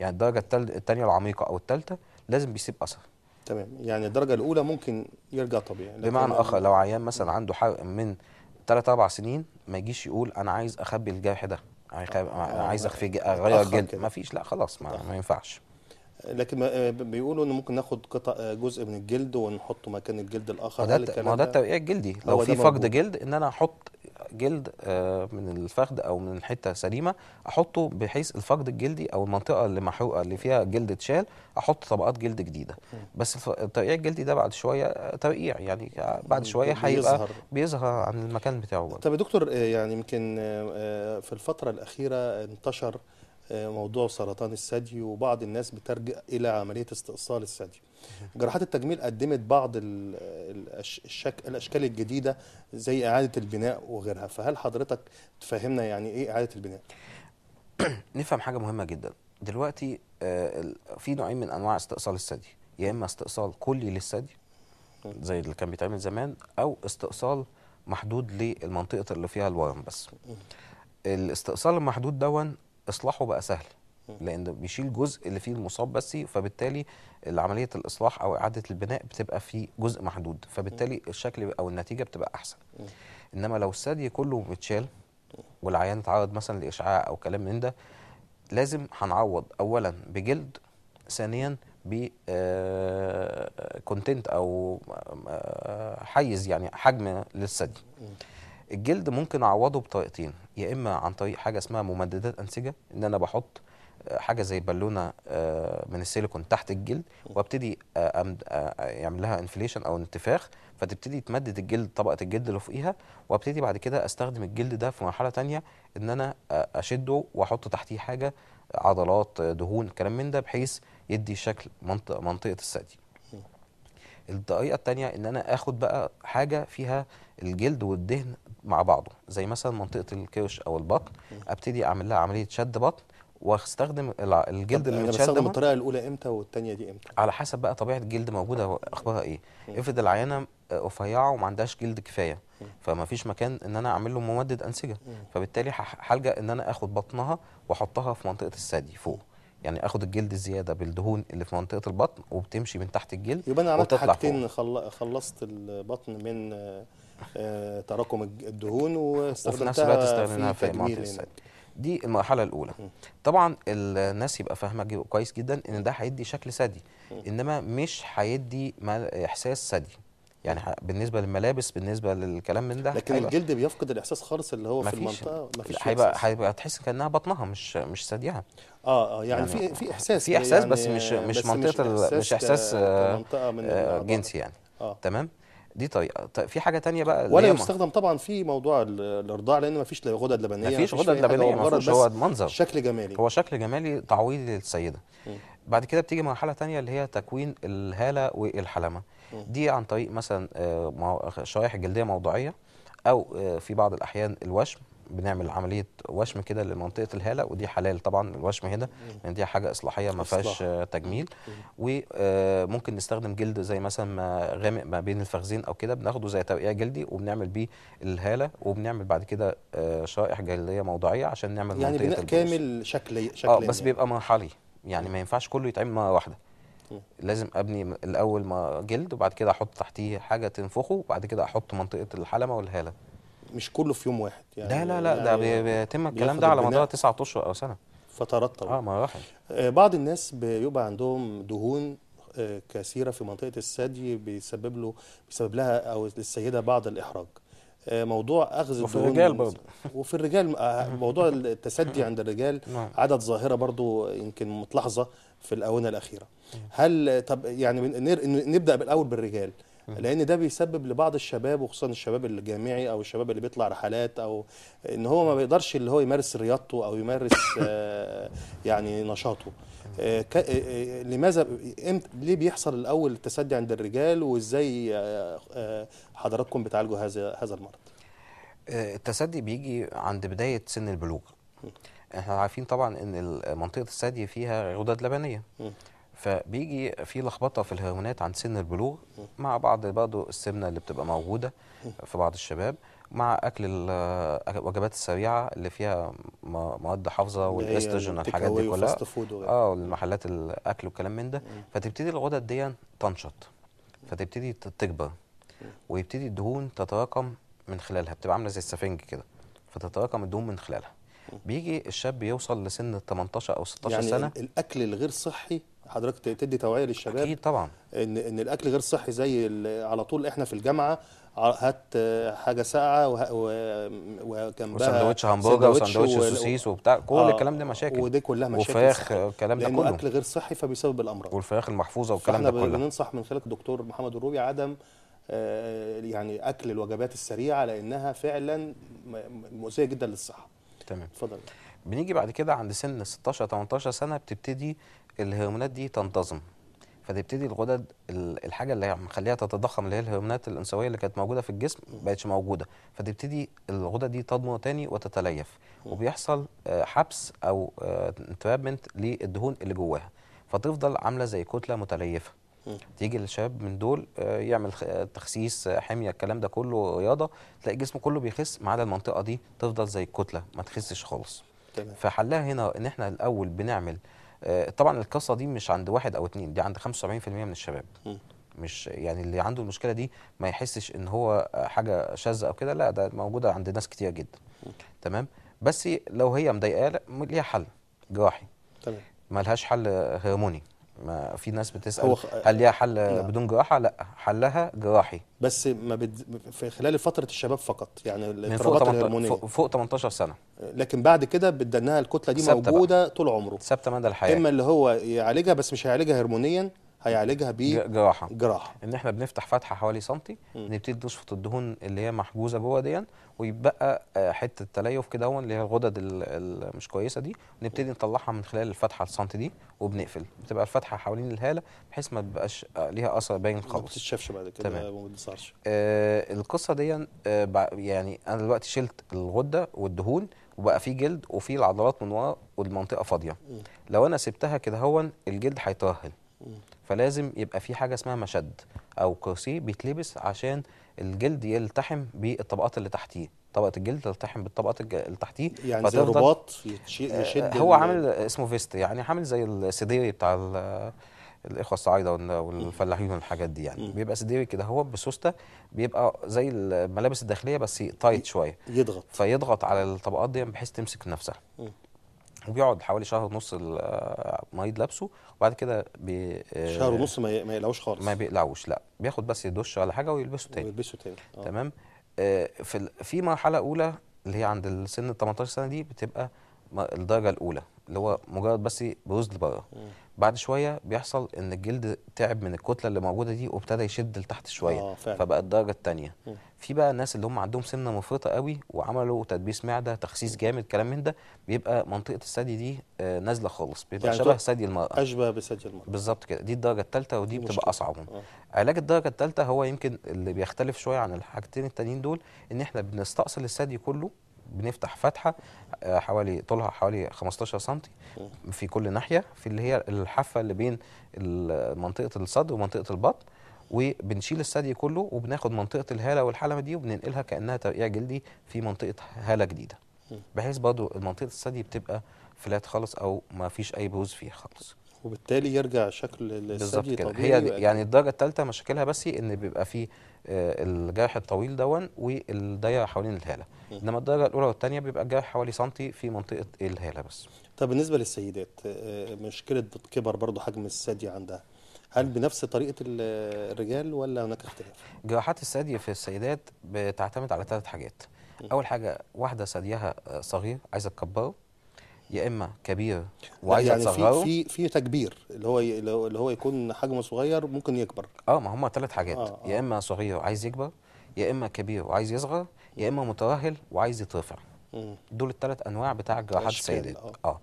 يعني الدرجه الثانيه العميقه او الثالثه لازم بيسيب اثر تمام يعني الدرجه الاولى ممكن يرجع طبيعي بمعنى اخر لو عيان مثلا عنده حرق من 3 4 سنين ما يجيش يقول انا عايز اخبي الجرح ده يعني آه، عايز آه، اخفي آه، اغير الجلد ما فيش لا خلاص ما, ما ينفعش لكن آه، بيقولوا انه ممكن ناخد قطع آه، جزء من الجلد ونحطه مكان الجلد الاخر ما ده, ما ده التوقيع الجلدي لو في فقد جلد ان انا احط جلد آه، من الفخذ او من حته سليمه احطه بحيث الفقد الجلدي او المنطقه اللي محروقه اللي فيها جلد اتشال احط طبقات جلد جديده بس التوقيع الجلدي ده بعد شويه ترقيع يعني بعد شويه هيبقى بيظهر عن المكان بتاعه طب يا دكتور يعني يمكن في الفتره الاخيره انتشر آه، موضوع سرطان الثدي وبعض الناس بترجع الى عمليه استئصال الثدي جراحات التجميل قدمت بعض الشك... الاشكال الجديده زي اعاده البناء وغيرها فهل حضرتك تفهمنا يعني ايه اعاده البناء نفهم حاجه مهمه جدا دلوقتي آه، في نوعين من انواع استئصال الثدي يا اما استئصال كلي للثدي زي اللي كان بيتعمل زمان او استئصال محدود للمنطقه اللي فيها الورم بس الاستئصال المحدود دون اصلاحه بقى سهل لان بيشيل جزء اللي فيه المصاب بس فبالتالي عمليه الاصلاح او اعاده البناء بتبقى في جزء محدود فبالتالي الشكل او النتيجه بتبقى احسن انما لو الثدي كله متشال والعيان اتعرض مثلا لاشعاع او كلام من ده لازم هنعوض اولا بجلد ثانيا ب كونتنت آه، او آه، حيز يعني حجم للثدي الجلد ممكن اعوضه بطريقتين يا اما عن طريق حاجه اسمها ممددات انسجه ان انا بحط آه، حاجه زي بالونه آه، من السيليكون تحت الجلد وابتدي آه، يعمل لها انفليشن او انتفاخ فتبتدي تمدد الجلد طبقه الجلد اللي فوقيها وابتدي بعد كده استخدم الجلد ده في مرحله تانية ان انا اشده واحط تحتيه حاجه عضلات دهون الكلام من ده بحيث يدي شكل منطقه منطقه الثدي الطريقه الثانيه ان انا اخد بقى حاجه فيها الجلد والدهن مع بعضه زي مثلا منطقه الكرش او البطن ابتدي اعمل لها عمليه شد بطن واستخدم الجلد اللي متشد يعني بستخدم الطريقه الاولى امتى والثانيه دي امتى على حسب بقى طبيعه الجلد موجوده اخبارها ايه افرض العيانه رفيعه وما عندهاش جلد كفايه فما فيش مكان ان انا اعمل له ممدد انسجه فبالتالي هلجا ان انا اخد بطنها واحطها في منطقه الثدي فوق يعني اخد الجلد الزياده بالدهون اللي في منطقه البطن وبتمشي من تحت الجلد يبقى انا عملت حاجتين خلصت البطن من آه، تراكم الدهون واستخدمتها وفي نفس الوقت استخدمناها في, في يعني. دي المرحله الاولى طبعا الناس يبقى فاهمه كويس جدا ان ده هيدي شكل ثدي انما مش هيدي احساس ثدي يعني بالنسبه للملابس بالنسبه للكلام من ده لكن الجلد بيفقد الاحساس خالص اللي هو في المنطقه مفيش هيبقى هيبقى تحس كانها بطنها مش مش ثديها اه اه يعني, يعني في في احساس في احساس يعني بس مش مش بس منطقه مش احساس, مش إحساس آه، جنسي يعني آه. تمام دي طريقه طيب في حاجه تانية بقى ولا يستخدم طبعا في موضوع الارضاع لان مفيش غدد لبنيه مفيش غدد لبنيه مجرد هو منظر شكل جمالي هو شكل جمالي تعويضي للسيده بعد كده بتيجي مرحله تانية اللي هي تكوين الهاله والحلمه دي عن طريق مثلا آه، شرايح الجلديه موضعيه او آه، في بعض الاحيان الوشم بنعمل عمليه وشم كده لمنطقه الهاله ودي حلال طبعا الوشم هنا لان يعني دي حاجه اصلاحيه ما فيهاش تجميل وممكن آه، نستخدم جلد زي مثلا ما غامق ما بين الفخذين او كده بناخده زي توقيع جلدي وبنعمل بيه الهاله وبنعمل بعد كده شرائح جلديه موضعيه عشان نعمل يعني بناء كامل شكل شكل اه بس يعني. بيبقى مرحلي يعني ما ينفعش كله يتعمل مره واحده لازم ابني الاول ما جلد وبعد كده احط تحتيه حاجه تنفخه وبعد كده احط منطقه الحلمه والهاله مش كله في يوم واحد يعني لا لا لا ده يعني بيتم الكلام ده على مدار تسعة اشهر او سنه فترات طويله اه مراحل آه، بعض الناس بيبقى عندهم دهون آه، كثيره في منطقه الثدي بيسبب له بيسبب لها او للسيده بعض الاحراج آه، موضوع اخذ وفي الرجال برضه وفي الرجال آه، موضوع التسدي عند الرجال نعم. عدد ظاهره برضه يمكن متلاحظه في الاونه الاخيره نعم. هل طب يعني نبدا بالاول بالرجال لان ده بيسبب لبعض الشباب وخصوصا الشباب الجامعي او الشباب اللي بيطلع رحلات او ان هو ما بيقدرش اللي هو يمارس رياضته او يمارس آه، يعني نشاطه آه، آه، آه، لماذا امتى ليه بيحصل الاول التسدي عند الرجال وازاي حضراتكم بتعالجوا هذا هذا المرض التسدي بيجي عند بدايه سن البلوغ احنا عارفين طبعا ان منطقه الثدي فيها غدد لبنيه فبيجي في لخبطه في الهرمونات عند سن البلوغ مع بعض برضه السمنه اللي بتبقى موجوده في بعض الشباب مع اكل الوجبات السريعه اللي فيها مواد حافظه والاستروجين والحاجات دي كلها اه والمحلات الاكل والكلام من ده فتبتدي الغدد دي تنشط فتبتدي تكبر ويبتدي الدهون تتراكم من خلالها بتبقى عامله زي السفنج كده فتتراكم الدهون من خلالها بيجي الشاب يوصل لسن 18 او 16 يعني سنه الاكل الغير صحي حضرتك تدي توعيه للشباب اكيد طبعا ان ان الاكل غير صحي زي على طول احنا في الجامعه هات حاجه ساقعه وجنبها وسندوتش همبرجر وسندوتش سوسيس وبتاع كل آه الكلام ده مشاكل ودي كلها مشاكل وفراخ آه، الكلام ده كله اكل غير صحي فبيسبب الامراض والفراخ المحفوظه والكلام ده كله احنا بننصح من خلال الدكتور محمد الروبي عدم آه، يعني اكل الوجبات السريعه لانها فعلا مؤذيه جدا للصحه تمام اتفضل بنيجي بعد كده عند سن 16 18 سنه بتبتدي الهرمونات دي تنتظم فتبتدي الغدد الحاجه اللي مخليها تتضخم اللي هي الهرمونات الانثويه اللي كانت موجوده في الجسم ما بقتش موجوده فتبتدي الغدد دي تضمر تاني وتتليف وبيحصل آه، حبس او انترابمنت آه، للدهون اللي جواها فتفضل عامله زي كتله متليفه تيجي الشباب من دول آه، يعمل تخسيس حميه الكلام ده كله رياضه تلاقي جسمه كله بيخس ما عدا المنطقه دي تفضل زي الكتله ما تخسش خالص تمام. فحلها هنا ان احنا الاول بنعمل آه، طبعا القصه دي مش عند واحد او اتنين دي عند 75% من الشباب مش يعني اللي عنده المشكله دي ما يحسش ان هو حاجه شاذه او كده لا ده موجوده عند ناس كتير جدا تمام بس لو هي مضايقاه ليها حل جراحي تمام ملهاش حل هرموني ما في ناس بتسال هو هل ليها حل لا. نعم. بدون جراحه لا حلها جراحي بس ما بد... في خلال فتره الشباب فقط يعني الاضطرابات الهرمونيه فوق, فوق 18 سنه لكن بعد كده بدنا الكتله دي موجوده بقى. طول عمره ثابته مدى الحياه اما اللي هو يعالجها بس مش هيعالجها هرمونيا هيعالجها بجراحه جراحه ان احنا بنفتح فتحه حوالي سنتي نبتدي نشفط الدهون اللي هي محجوزه جوه دي ويبقى آه، حته تليف كده اللي هي الغدد مش كويسه دي نبتدي نطلعها من خلال الفتحه السنت دي وبنقفل بتبقى الفتحه حوالين الهاله بحيث ما تبقاش آه، ليها اثر باين خالص ما بتتشافش بعد كده تمام. ما آه القصه دي آه يعني انا دلوقتي شلت الغده والدهون وبقى في جلد وفي العضلات من ورا والمنطقه فاضيه لو انا سبتها كده هون الجلد هيترهل فلازم يبقى في حاجه اسمها مشد او كوسي بيتلبس عشان الجلد يلتحم بالطبقات اللي تحتيه طبقه الجلد تلتحم بالطبقات اللي تحتيه يعني زي رباط يشد آه، هو عامل اسمه فيست يعني عامل زي السديري بتاع الاخوه الصعايده والفلاحين والحاجات دي يعني م. بيبقى سديري كده هو بسوسته بيبقى زي الملابس الداخليه بس تايت شويه يضغط فيضغط على الطبقات دي بحيث تمسك نفسها م. وبيقعد حوالي شهر ونص المريض آه، لابسه وبعد كده بي آه، شهر ونص ما يقلعوش خالص ما بيقلعوش لا بياخد بس يدش ولا حاجه ويلبسه تاني ويلبسه تاني آه. تمام آه، في في مرحله اولى اللي هي عند السن 18 سنه دي بتبقى الدرجه الاولى اللي هو مجرد بس إيه، بروز لبره بعد شويه بيحصل ان الجلد تعب من الكتله اللي موجوده دي وابتدى يشد لتحت شويه آه فعلا. فبقى الدرجه الثانيه في بقى الناس اللي هم عندهم سمنه مفرطه قوي وعملوا تدبيس معده تخسيس جامد كلام من ده بيبقى منطقه الثدي دي آه، نازله خالص بيبقى يعني شبه ثدي المراه اشبه بثدي المراه بالظبط كده دي الدرجه الثالثه ودي مشكلة. بتبقى اصعب آه. علاج الدرجه الثالثه هو يمكن اللي بيختلف شويه عن الحاجتين التانيين دول ان احنا بنستأصل الثدي كله بنفتح فتحه آه، حوالي طولها حوالي 15 سم في كل ناحيه في اللي هي الحافه اللي بين منطقه الصدر ومنطقه البطن وبنشيل الثدي كله وبناخد منطقه الهاله والحلمه دي وبننقلها كانها ترقيع جلدي في منطقه هاله جديده بحيث برضه منطقه الثدي بتبقى فلات خالص او ما فيش اي بروز فيها خالص وبالتالي يرجع شكل الثدي طبيعي هي يعني الدرجه الثالثه مشاكلها بس ان بيبقى فيه الجرح الطويل دون والضيقه حوالين الهاله انما الدرجه الاولى والثانيه بيبقى الجرح حوالي سنتي في منطقه الهاله بس طب بالنسبه للسيدات آه، آه، مشكله كبر برضو حجم الثدي عندها هل بنفس طريقه الرجال ولا هناك اختلاف جراحات الثدي في السيدات بتعتمد على ثلاث حاجات اول حاجه واحده ثديها آه، صغير عايزه تكبره يا اما كبير وعايز يعني تصغره في في في تكبير اللي هو اللي هو يكون حجمه صغير ممكن يكبر اه ما هم ثلاث حاجات آه آه. يا اما صغير وعايز يكبر يا اما كبير وعايز يصغر يا اما مترهل وعايز يترفع دول الثلاث انواع بتاع جراحات السيدات يعني، آه. اه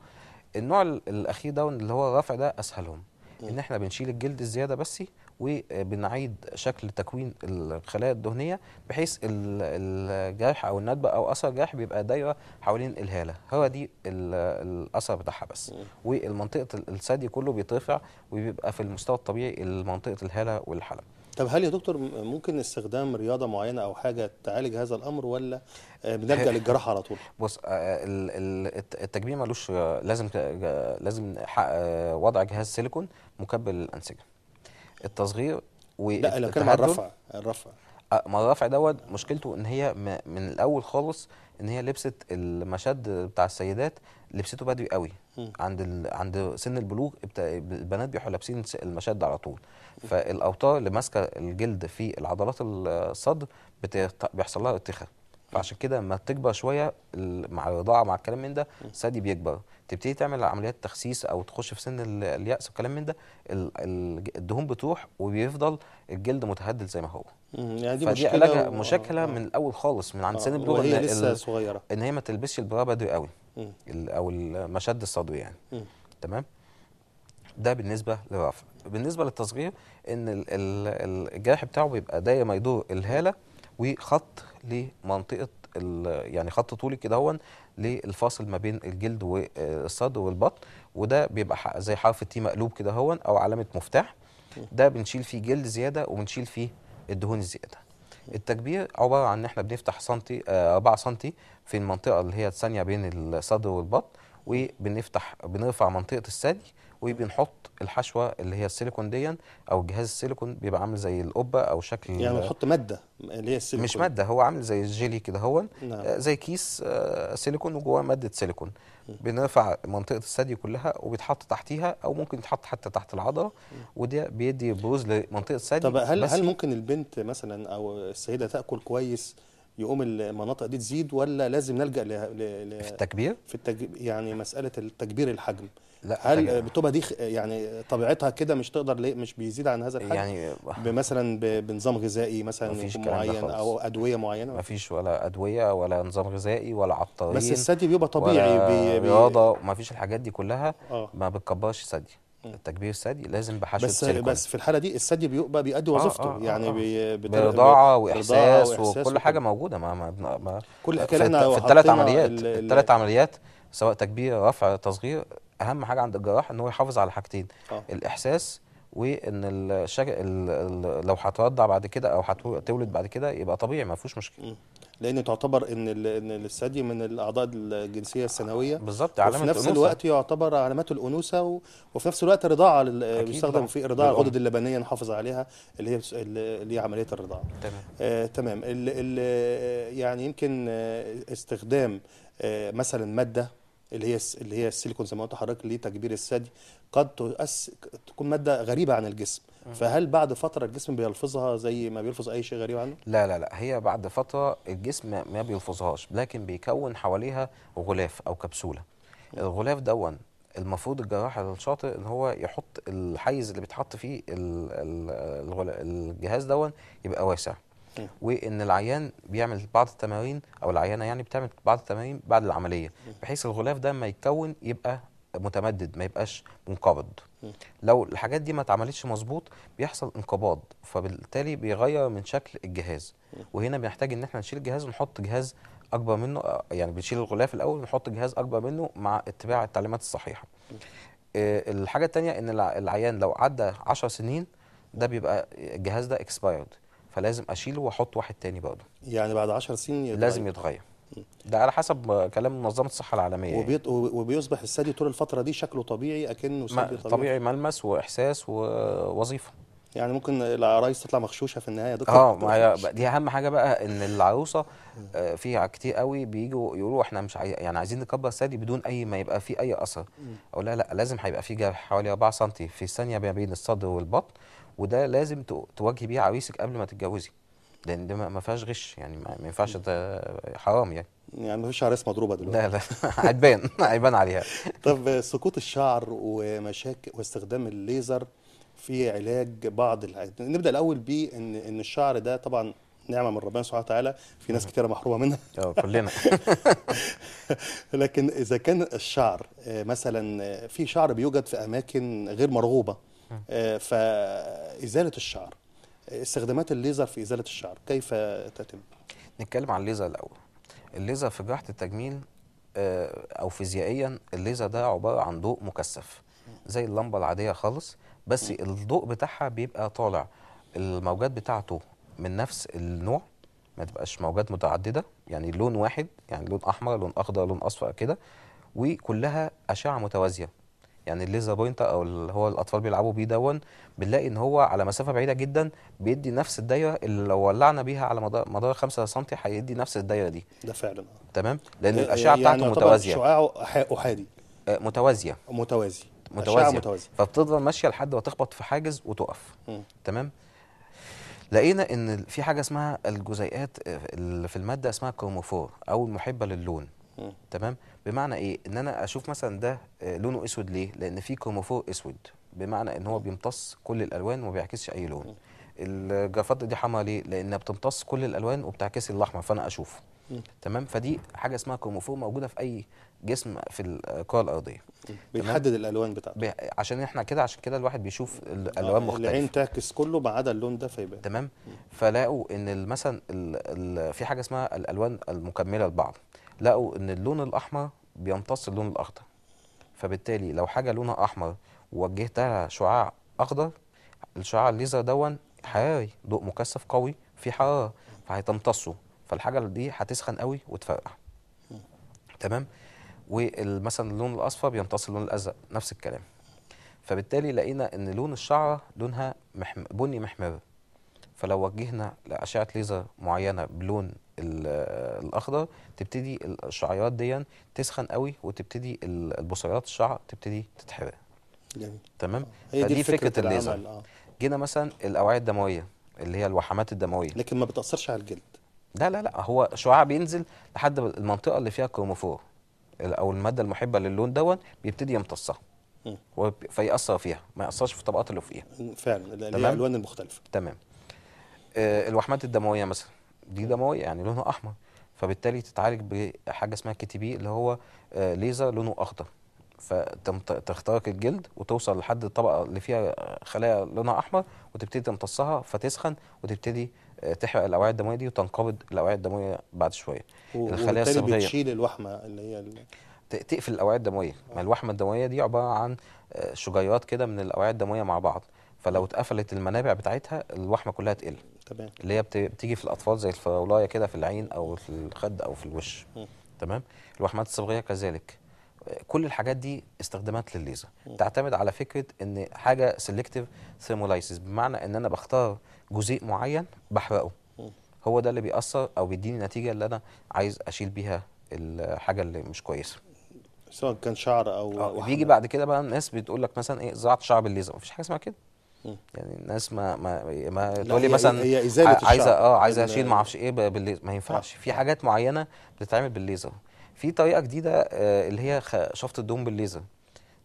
النوع الاخير ده اللي هو الرفع ده اسهلهم ان احنا بنشيل الجلد الزياده بس وبنعيد شكل تكوين الخلايا الدهنيه بحيث الجرح او الندبه او اثر الجرح بيبقى دايره حوالين الهاله هو دي الاثر بتاعها بس والمنطقه الثدي كله بيترفع وبيبقى في المستوى الطبيعي المنطقة الهاله والحلم طب هل يا دكتور ممكن استخدام رياضه معينه او حاجه تعالج هذا الامر ولا آه، بنلجا للجراحه على طول؟ بص آه، التجميع ملوش آه، لازم لازم وضع جهاز سيليكون مكبل الانسجه التصغير و لا انا بتكلم عن الرفع الرفع آه، ما الرفع دوت مشكلته ان هي من الاول خالص ان هي لبست المشد بتاع السيدات لبسته بدري قوي م. عند ال... عند سن البلوغ بتا... البنات بيحوا لابسين المشد على طول فالاوتار اللي ماسكه الجلد في العضلات الصدر بت... بيحصل لها ارتخاء فعشان كده لما تكبر شويه مع الرضاعه مع الكلام من ده الثدي بيكبر تبتدي تعمل عمليات تخسيس او تخش في سن اليأس وكلام من ده الدهون بتروح وبيفضل الجلد متهدد زي ما هو يعني دي فدي مشكله و... مشكله آه. من الاول خالص من عند آه. سن البلوغ ان لسه صغيره ان هي ما تلبسش البرا بدري قوي او المشد الصدري يعني مم. تمام ده بالنسبه للرفع بالنسبه للتصغير ان الجرح بتاعه بيبقى دايما ما يدور الهاله وخط لمنطقه يعني خط طولي كده هون للفاصل ما بين الجلد والصدر والبطن وده بيبقى زي حرف التي مقلوب كده هون او علامه مفتاح ده بنشيل فيه جلد زياده وبنشيل فيه الدهون الزياده التكبير عباره عن ان احنا بنفتح سنتي 4 آه، سنتي في المنطقه اللي هي الثانيه بين الصدر والبطن وبنفتح بنرفع منطقه الثدي وبنحط الحشوه اللي هي السيليكون دي او الجهاز السيليكون بيبقى عامل زي القبه او شكل يعني بنحط ماده اللي هي السيليكون مش ماده هو عامل زي الجيلي كده هو نعم. آه، زي كيس آه، سيليكون وجواه ماده سيليكون بنرفع منطقه الثدي كلها وبيتحط تحتيها او ممكن يتحط حتى تحت العضله وده بيدي بروز لمنطقه الثدي طب هل هل ممكن البنت مثلا او السيده تاكل كويس يقوم المناطق دي تزيد ولا لازم نلجا ل... ل... في التكبير في التج... يعني مساله التكبير الحجم لا هل الرطوبه دي يعني طبيعتها كده مش تقدر ليه مش بيزيد عن هذا الحد يعني مثلا بنظام غذائي مثلا معين او ادويه معينه مفيش ولا ادويه ولا نظام غذائي ولا عطارين بس الثدي بيبقى طبيعي ولا بي رياضه مفيش الحاجات دي كلها آه. ما بتكبرش الثدي التكبير الثدي لازم بحشو بس سيليكون. بس في الحاله دي الثدي بيبقى بيأدي آه، وظيفته آه آه يعني آه بي برضاعه وإحساس, واحساس وكل حاجه موجوده ما, ما, ما كل في, في الثلاث عمليات الثلاث عمليات سواء تكبير رفع تصغير اهم حاجه عند الجراح ان هو يحافظ على حاجتين أوه. الاحساس وان الشج... ال... لو هترضع بعد كده او هتولد بعد كده يبقى طبيعي ما فيهوش مشكله م. لان تعتبر ان ان الثدي من الاعضاء الجنسيه الثانويه بالظبط علامه وفي نفس الوقت يعتبر علامات الانوثه و... وفي نفس الوقت رضاعه لل... بيستخدم في رضاعه الغدد اللبنيه نحافظ عليها اللي هي اللي هي عمليه الرضاعه تمام آه تمام ال... ال... يعني يمكن آه، استخدام آه مثلا ماده اللي هي اللي هي السيليكون زي ما قلت لحضرتك لتكبير الثدي قد تؤس تكون ماده غريبه عن الجسم فهل بعد فتره الجسم بيلفظها زي ما بيلفظ اي شيء غريب عنه لا لا لا هي بعد فتره الجسم ما بيلفظهاش لكن بيكون حواليها غلاف او كبسوله الغلاف دون المفروض الجراح الشاطر ان هو يحط الحيز اللي بيتحط فيه الجهاز دون يبقى واسع وان العيان بيعمل بعض التمارين او العيانه يعني بتعمل بعض التمارين بعد العمليه بحيث الغلاف ده ما يتكون يبقى متمدد ما يبقاش منقبض لو الحاجات دي ما اتعملتش مظبوط بيحصل انقباض فبالتالي بيغير من شكل الجهاز وهنا بنحتاج ان احنا نشيل الجهاز ونحط جهاز اكبر منه آه، يعني بنشيل الغلاف الاول ونحط جهاز اكبر منه مع اتباع التعليمات الصحيحه آه، الحاجه الثانيه ان العيان لو عدى 10 سنين ده بيبقى الجهاز ده اكسبايرد فلازم اشيله واحط واحد تاني برضه يعني بعد 10 سنين يتغير. لازم يتغير ده على حسب كلام منظمه الصحه العالميه يعني. وبيط... يعني. وبيصبح الثدي طول الفتره دي شكله طبيعي اكنه ثدي طبيعي طبيعي ملمس واحساس ووظيفه يعني ممكن العرايس تطلع مغشوشه في النهايه دكتور اه ما دي اهم حاجه بقى ان العروسه آه، في كتير قوي بيجوا يقولوا احنا مش عاي... يعني عايزين نكبر الثدي بدون اي ما يبقى فيه اي اثر اقول لها لا لازم هيبقى فيه جرح حوالي 4 سم في الثانيه ما بين الصدر والبطن وده لازم تواجهي بيه عريسك قبل ما تتجوزي لان ده ما فيهاش غش يعني ما ينفعش حرام يعني يعني ما فيش عريس مضروبه دلوقتي لا لا هتبان هيبان عليها طب سقوط الشعر ومشاكل واستخدام الليزر في علاج بعض الحاجات نبدا الاول بان ان الشعر ده طبعا نعمه من ربنا سبحانه وتعالى في ناس كتيره محرومه منها اه كلنا لكن اذا كان الشعر آه، مثلا في شعر بيوجد في اماكن غير مرغوبه آه، فازاله الشعر استخدامات الليزر في ازاله الشعر كيف تتم نتكلم عن الليزر الاول الليزر في جراحه التجميل آه، او فيزيائيا الليزر ده عباره عن ضوء مكثف زي اللمبه العاديه خالص بس الضوء بتاعها بيبقى طالع الموجات بتاعته من نفس النوع ما تبقاش موجات متعدده يعني لون واحد يعني لون احمر لون اخضر لون اصفر كده وكلها اشعه متوازيه يعني الليزر بوينت او اللي هو الاطفال بيلعبوا بيه دون بنلاقي ان هو على مسافه بعيده جدا بيدي نفس الدايره اللي لو ولعنا بيها على مدار مدار 5 سم هيدي نفس الدايره دي ده فعلا تمام لان آه، الاشعه يعني بتاعته متوازيه شعاعه احادي آه، متوازيه متوازي متوازيه متوازيه فبتفضل ماشيه لحد ما تخبط في حاجز وتقف م. تمام لقينا ان في حاجه اسمها الجزيئات آه، اللي في الماده اسمها كروموفور او المحبه للون تمام بمعنى ايه ان انا اشوف مثلا ده آه، لونه اسود ليه لان في كروموفور اسود بمعنى ان هو بيمتص كل الالوان وما بيعكسش اي لون الجرافات دي حمراء ليه لانها بتمتص كل الالوان وبتعكس الاحمر فانا اشوفه تمام فدي حاجه اسمها كروموفور موجوده في اي جسم في آه، الكره الارضيه بيحدد الالوان بتاعته عشان احنا كده عشان كده الواحد بيشوف الالوان آه، مختلفه العين تعكس كله ما عدا اللون ده فيبقى تمام فلاقوا ان مثلا في حاجه اسمها الالوان المكمله لبعض لقوا ان اللون الاحمر بيمتص اللون الاخضر فبالتالي لو حاجه لونها احمر ووجهتها شعاع اخضر الشعاع الليزر دون حراري ضوء مكثف قوي في حراره فهيتمتصه فالحاجه دي هتسخن قوي وتفرقع تمام ومثلا اللون الاصفر بيمتص اللون الازرق نفس الكلام فبالتالي لقينا ان لون الشعره لونها محم... بني محمر فلو وجهنا لاشعه ليزر معينه بلون الاخضر تبتدي الشعيرات دي تسخن قوي وتبتدي البصيرات الشعر تبتدي تتحرق جميل تمام آه، هي دي فكره الليزر آه. جينا مثلا الاوعيه الدمويه اللي هي الوحمات الدمويه لكن ما بتاثرش على الجلد لا لا لا هو شعاع بينزل لحد المنطقه اللي فيها الكروموفور او الماده المحبه للون دون بيبتدي يمتصها فيأثر فيها ما يأثرش في الطبقات اللي فوقيها فعلا الالوان المختلفه تمام آه، الوحمات الدمويه مثلا دي دمويه يعني لونها احمر فبالتالي تتعالج بحاجه اسمها كي تي بي اللي هو آه، ليزر لونه اخضر فتخترق الجلد وتوصل لحد الطبقه اللي فيها خلايا لونها احمر وتبتدي تمتصها فتسخن وتبتدي آه، تحرق الاوعيه الدمويه دي وتنقبض الاوعيه الدمويه بعد شويه الخلايا الصغيره بتشيل الوحمه اللي هي اللي... تقفل الاوعيه الدمويه ما الوحمه الدمويه دي عباره عن شجيرات كده من الاوعيه الدمويه مع بعض فلو اتقفلت المنابع بتاعتها الوحمه كلها تقل تمام اللي هي بتيجي في الاطفال زي الفراولايه كده في العين او في الخد او في الوش تمام الوحمات الصبغيه كذلك كل الحاجات دي استخدامات للليزر تعتمد على فكره ان حاجه سيلكتيف ثيرمولايسيس بمعنى ان انا بختار جزيء معين بحرقه هو ده اللي بيأثر او بيديني النتيجه اللي انا عايز اشيل بيها الحاجه اللي مش كويسه سواء كان شعر او آه، بيجي بعد كده بقى الناس بتقول لك مثلا ايه زراعه شعر بالليزر مفيش حاجه اسمها كده يعني الناس ما ما, ما تقول لي مثلا هي ازاله عايزه اه عايزه اشيل ما اعرفش ايه بالليزر ما ينفعش في حاجات معينه بتتعمل بالليزر في طريقه جديده آه، اللي هي شفط الدهون بالليزر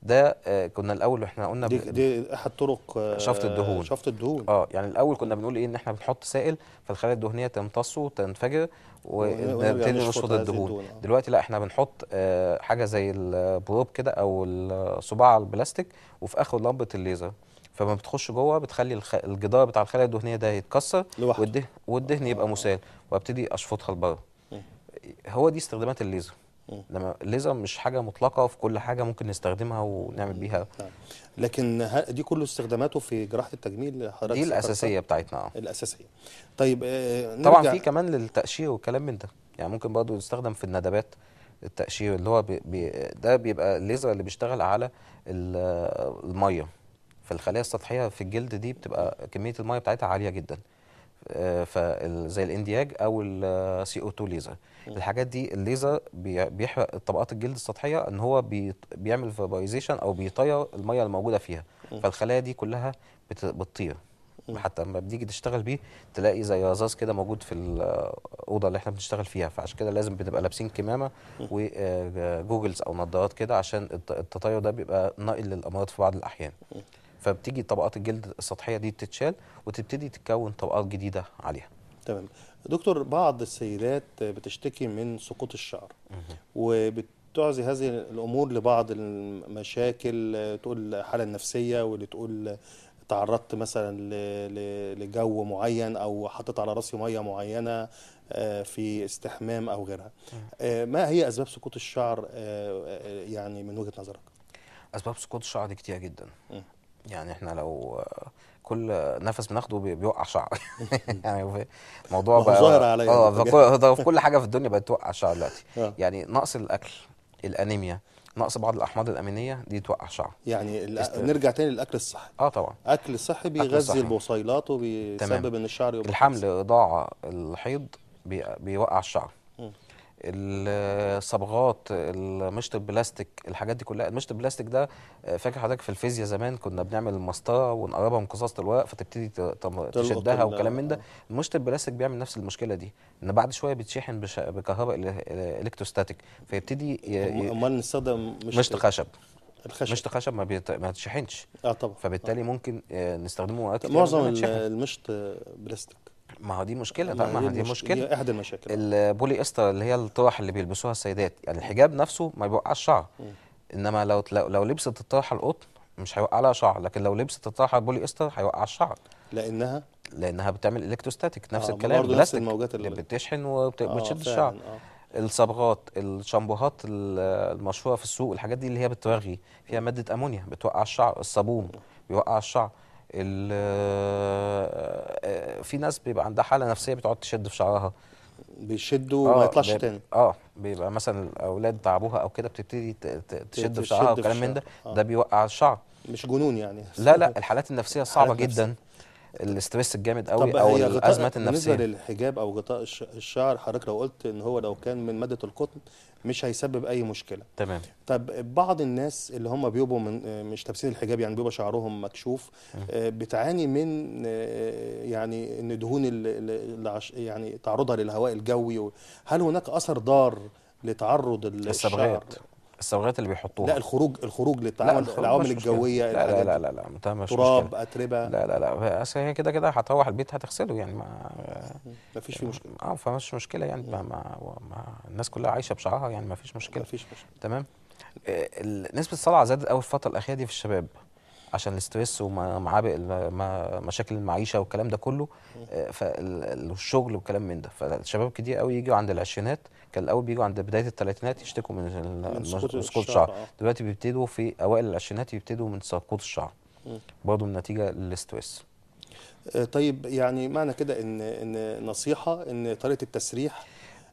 ده آه، كنا الاول احنا قلنا دي, دي احد طرق آه، شفط الدهون شفط الدهون اه يعني الاول كنا بنقول ايه ان احنا بنحط سائل فالخلايا الدهنيه تمتص وتنفجر وتبتدي نشفط الدهون آه. دلوقتي لا احنا بنحط حاجه زي البروب كده او الصباع البلاستيك وفي اخر لمبه الليزر فما بتخش جوه بتخلي الجدار بتاع الخلايا الدهنيه ده يتكسر والدهن والدهن يبقى مسال وابتدي اشفطها لبره هو دي استخدامات الليزر لما الليزر مش حاجه مطلقه في كل حاجه ممكن نستخدمها ونعمل بيها نعم. لكن دي كله استخداماته في جراحه التجميل حضرتك دي الاساسيه بتاعتنا اه الاساسيه طيب آه طبعا في كمان للتقشير والكلام من ده يعني ممكن برضه يستخدم في الندبات التقشير اللي هو بي بي ده بيبقى الليزر اللي بيشتغل على الميه فالخلايا السطحيه في الجلد دي بتبقى كميه الميه بتاعتها عاليه جدا آه، زي الاندياج او السي او 2 ليزر الحاجات دي الليزر بيحرق طبقات الجلد السطحيه ان هو بيعمل فابرايزيشن او بيطير الميه الموجوده فيها فالخلايا دي كلها بتطير حتى لما بتيجي تشتغل بيه تلاقي زي رذاذ كده موجود في الاوضه آه، اللي احنا بنشتغل فيها فعشان كده لازم بنبقى لابسين كمامه وجوجلز آه، او نظارات كده عشان التطير ده بيبقى ناقل للامراض في بعض الاحيان فبتيجي طبقات الجلد السطحيه دي بتتشال وتبتدي تتكون طبقات جديده عليها تمام دكتور بعض السيدات بتشتكي من سقوط الشعر وبتعزي هذه الامور لبعض المشاكل تقول الحاله النفسيه واللي تقول تعرضت مثلا لجو معين او حطيت على راسي ميه معينه آه، في استحمام او غيرها آه، ما هي اسباب سقوط الشعر آه، يعني من وجهه نظرك اسباب سقوط الشعر دي كتير جدا يعني احنا لو كل نفس بناخده بيوقع شعر يعني الموضوع بقى ظاهر عليا اه في كل حاجه في الدنيا بقت توقع شعر دلوقتي آه. يعني نقص الاكل الانيميا نقص بعض الاحماض الامينيه دي توقع شعر يعني نرجع تاني للاكل الصحي اه طبعا اكل صحي بيغذي البصيلات وبيسبب ان الشعر يبقى الحمل اضاعه الحيض بيوقع الشعر الصبغات المشط البلاستيك الحاجات دي كلها المشط البلاستيك ده آه، فاكر حضرتك في الفيزياء زمان كنا بنعمل المسطره ونقربها من قصاصه الورق فتبتدي تشدها وكلام من ده آه. المشط البلاستيك بيعمل نفس المشكله دي ان بعد شويه بتشحن بكهرباء الكتروستاتيك فيبتدي امال نستخدم مشط خشب الخشب مشط خشب ما بيت... اه طبعا فبالتالي آه. ممكن آه، نستخدمه وقت معظم المشط بلاستيك ما هو دي مشكله طبعا دي, دي مشكله دي احد المشاكل البولي استر اللي هي الطرح اللي بيلبسوها السيدات يعني الحجاب نفسه ما بيوقعش شعر انما لو لو لبست الطرحه القطن مش هيوقع لها شعر لكن لو لبست الطرحه البولي استر هيوقع الشعر لانها لانها بتعمل الكتروستاتيك آه، نفس آه الكلام نفس الموجات اللي بتشحن وبتشد آه الشعر آه. الصبغات الشامبوهات المشهوره في السوق الحاجات دي اللي هي بترغي فيها ماده امونيا بتوقع الشعر الصابون بيوقع الشعر آه، في ناس بيبقى عندها حاله نفسيه بتقعد تشد في شعرها بيشدوا آه، وما يطلعش تاني اه بيبقى مثلا الاولاد تعبوها او كده بتبتدي تشد في شعرها وكلام من ده آه. ده بيوقع الشعر مش جنون يعني لا لا الحالات النفسيه صعبه جدا الاستريس الجامد قوي او الازمات النفسيه بالنسبه للحجاب او غطاء الشعر حضرتك لو قلت ان هو لو كان من ماده القطن مش هيسبب اي مشكله تمام طب بعض الناس اللي هم بيبقوا من مش لابسين الحجاب يعني بيبقى شعرهم مكشوف آه، بتعاني من آه، يعني ان دهون يعني تعرضها للهواء الجوي هل هناك اثر ضار لتعرض الشعر الصبغات اللي بيحطوها لا الخروج الخروج للتعامل العوامل الجويه لا لا لا لا لا مش تراب مشكلة. اتربه لا لا لا اصل هي كده كده هتروح البيت هتغسله يعني ما ما فيش فيه مشكله اه فمش مشكله يعني ما, ما, ما الناس كلها عايشه بشعرها يعني ما فيش مشكله ما فيش مشكله تمام آه، نسبه الصلعه زادت قوي الفتره الاخيره دي في الشباب عشان الاستريس ومعاه مشاكل المعيشه والكلام ده كله آه، فالشغل والكلام من ده فالشباب كتير قوي يجوا عند العشرينات كان الاول بيجوا عند بدايه الثلاثينات يشتكوا من, من سقوط الشعر آه. دلوقتي بيبتدوا في اوائل العشرينات يبتدوا من سقوط الشعر برضه نتيجه للاستويس آه، طيب يعني معنى كده ان ان نصيحه ان طريقه التسريح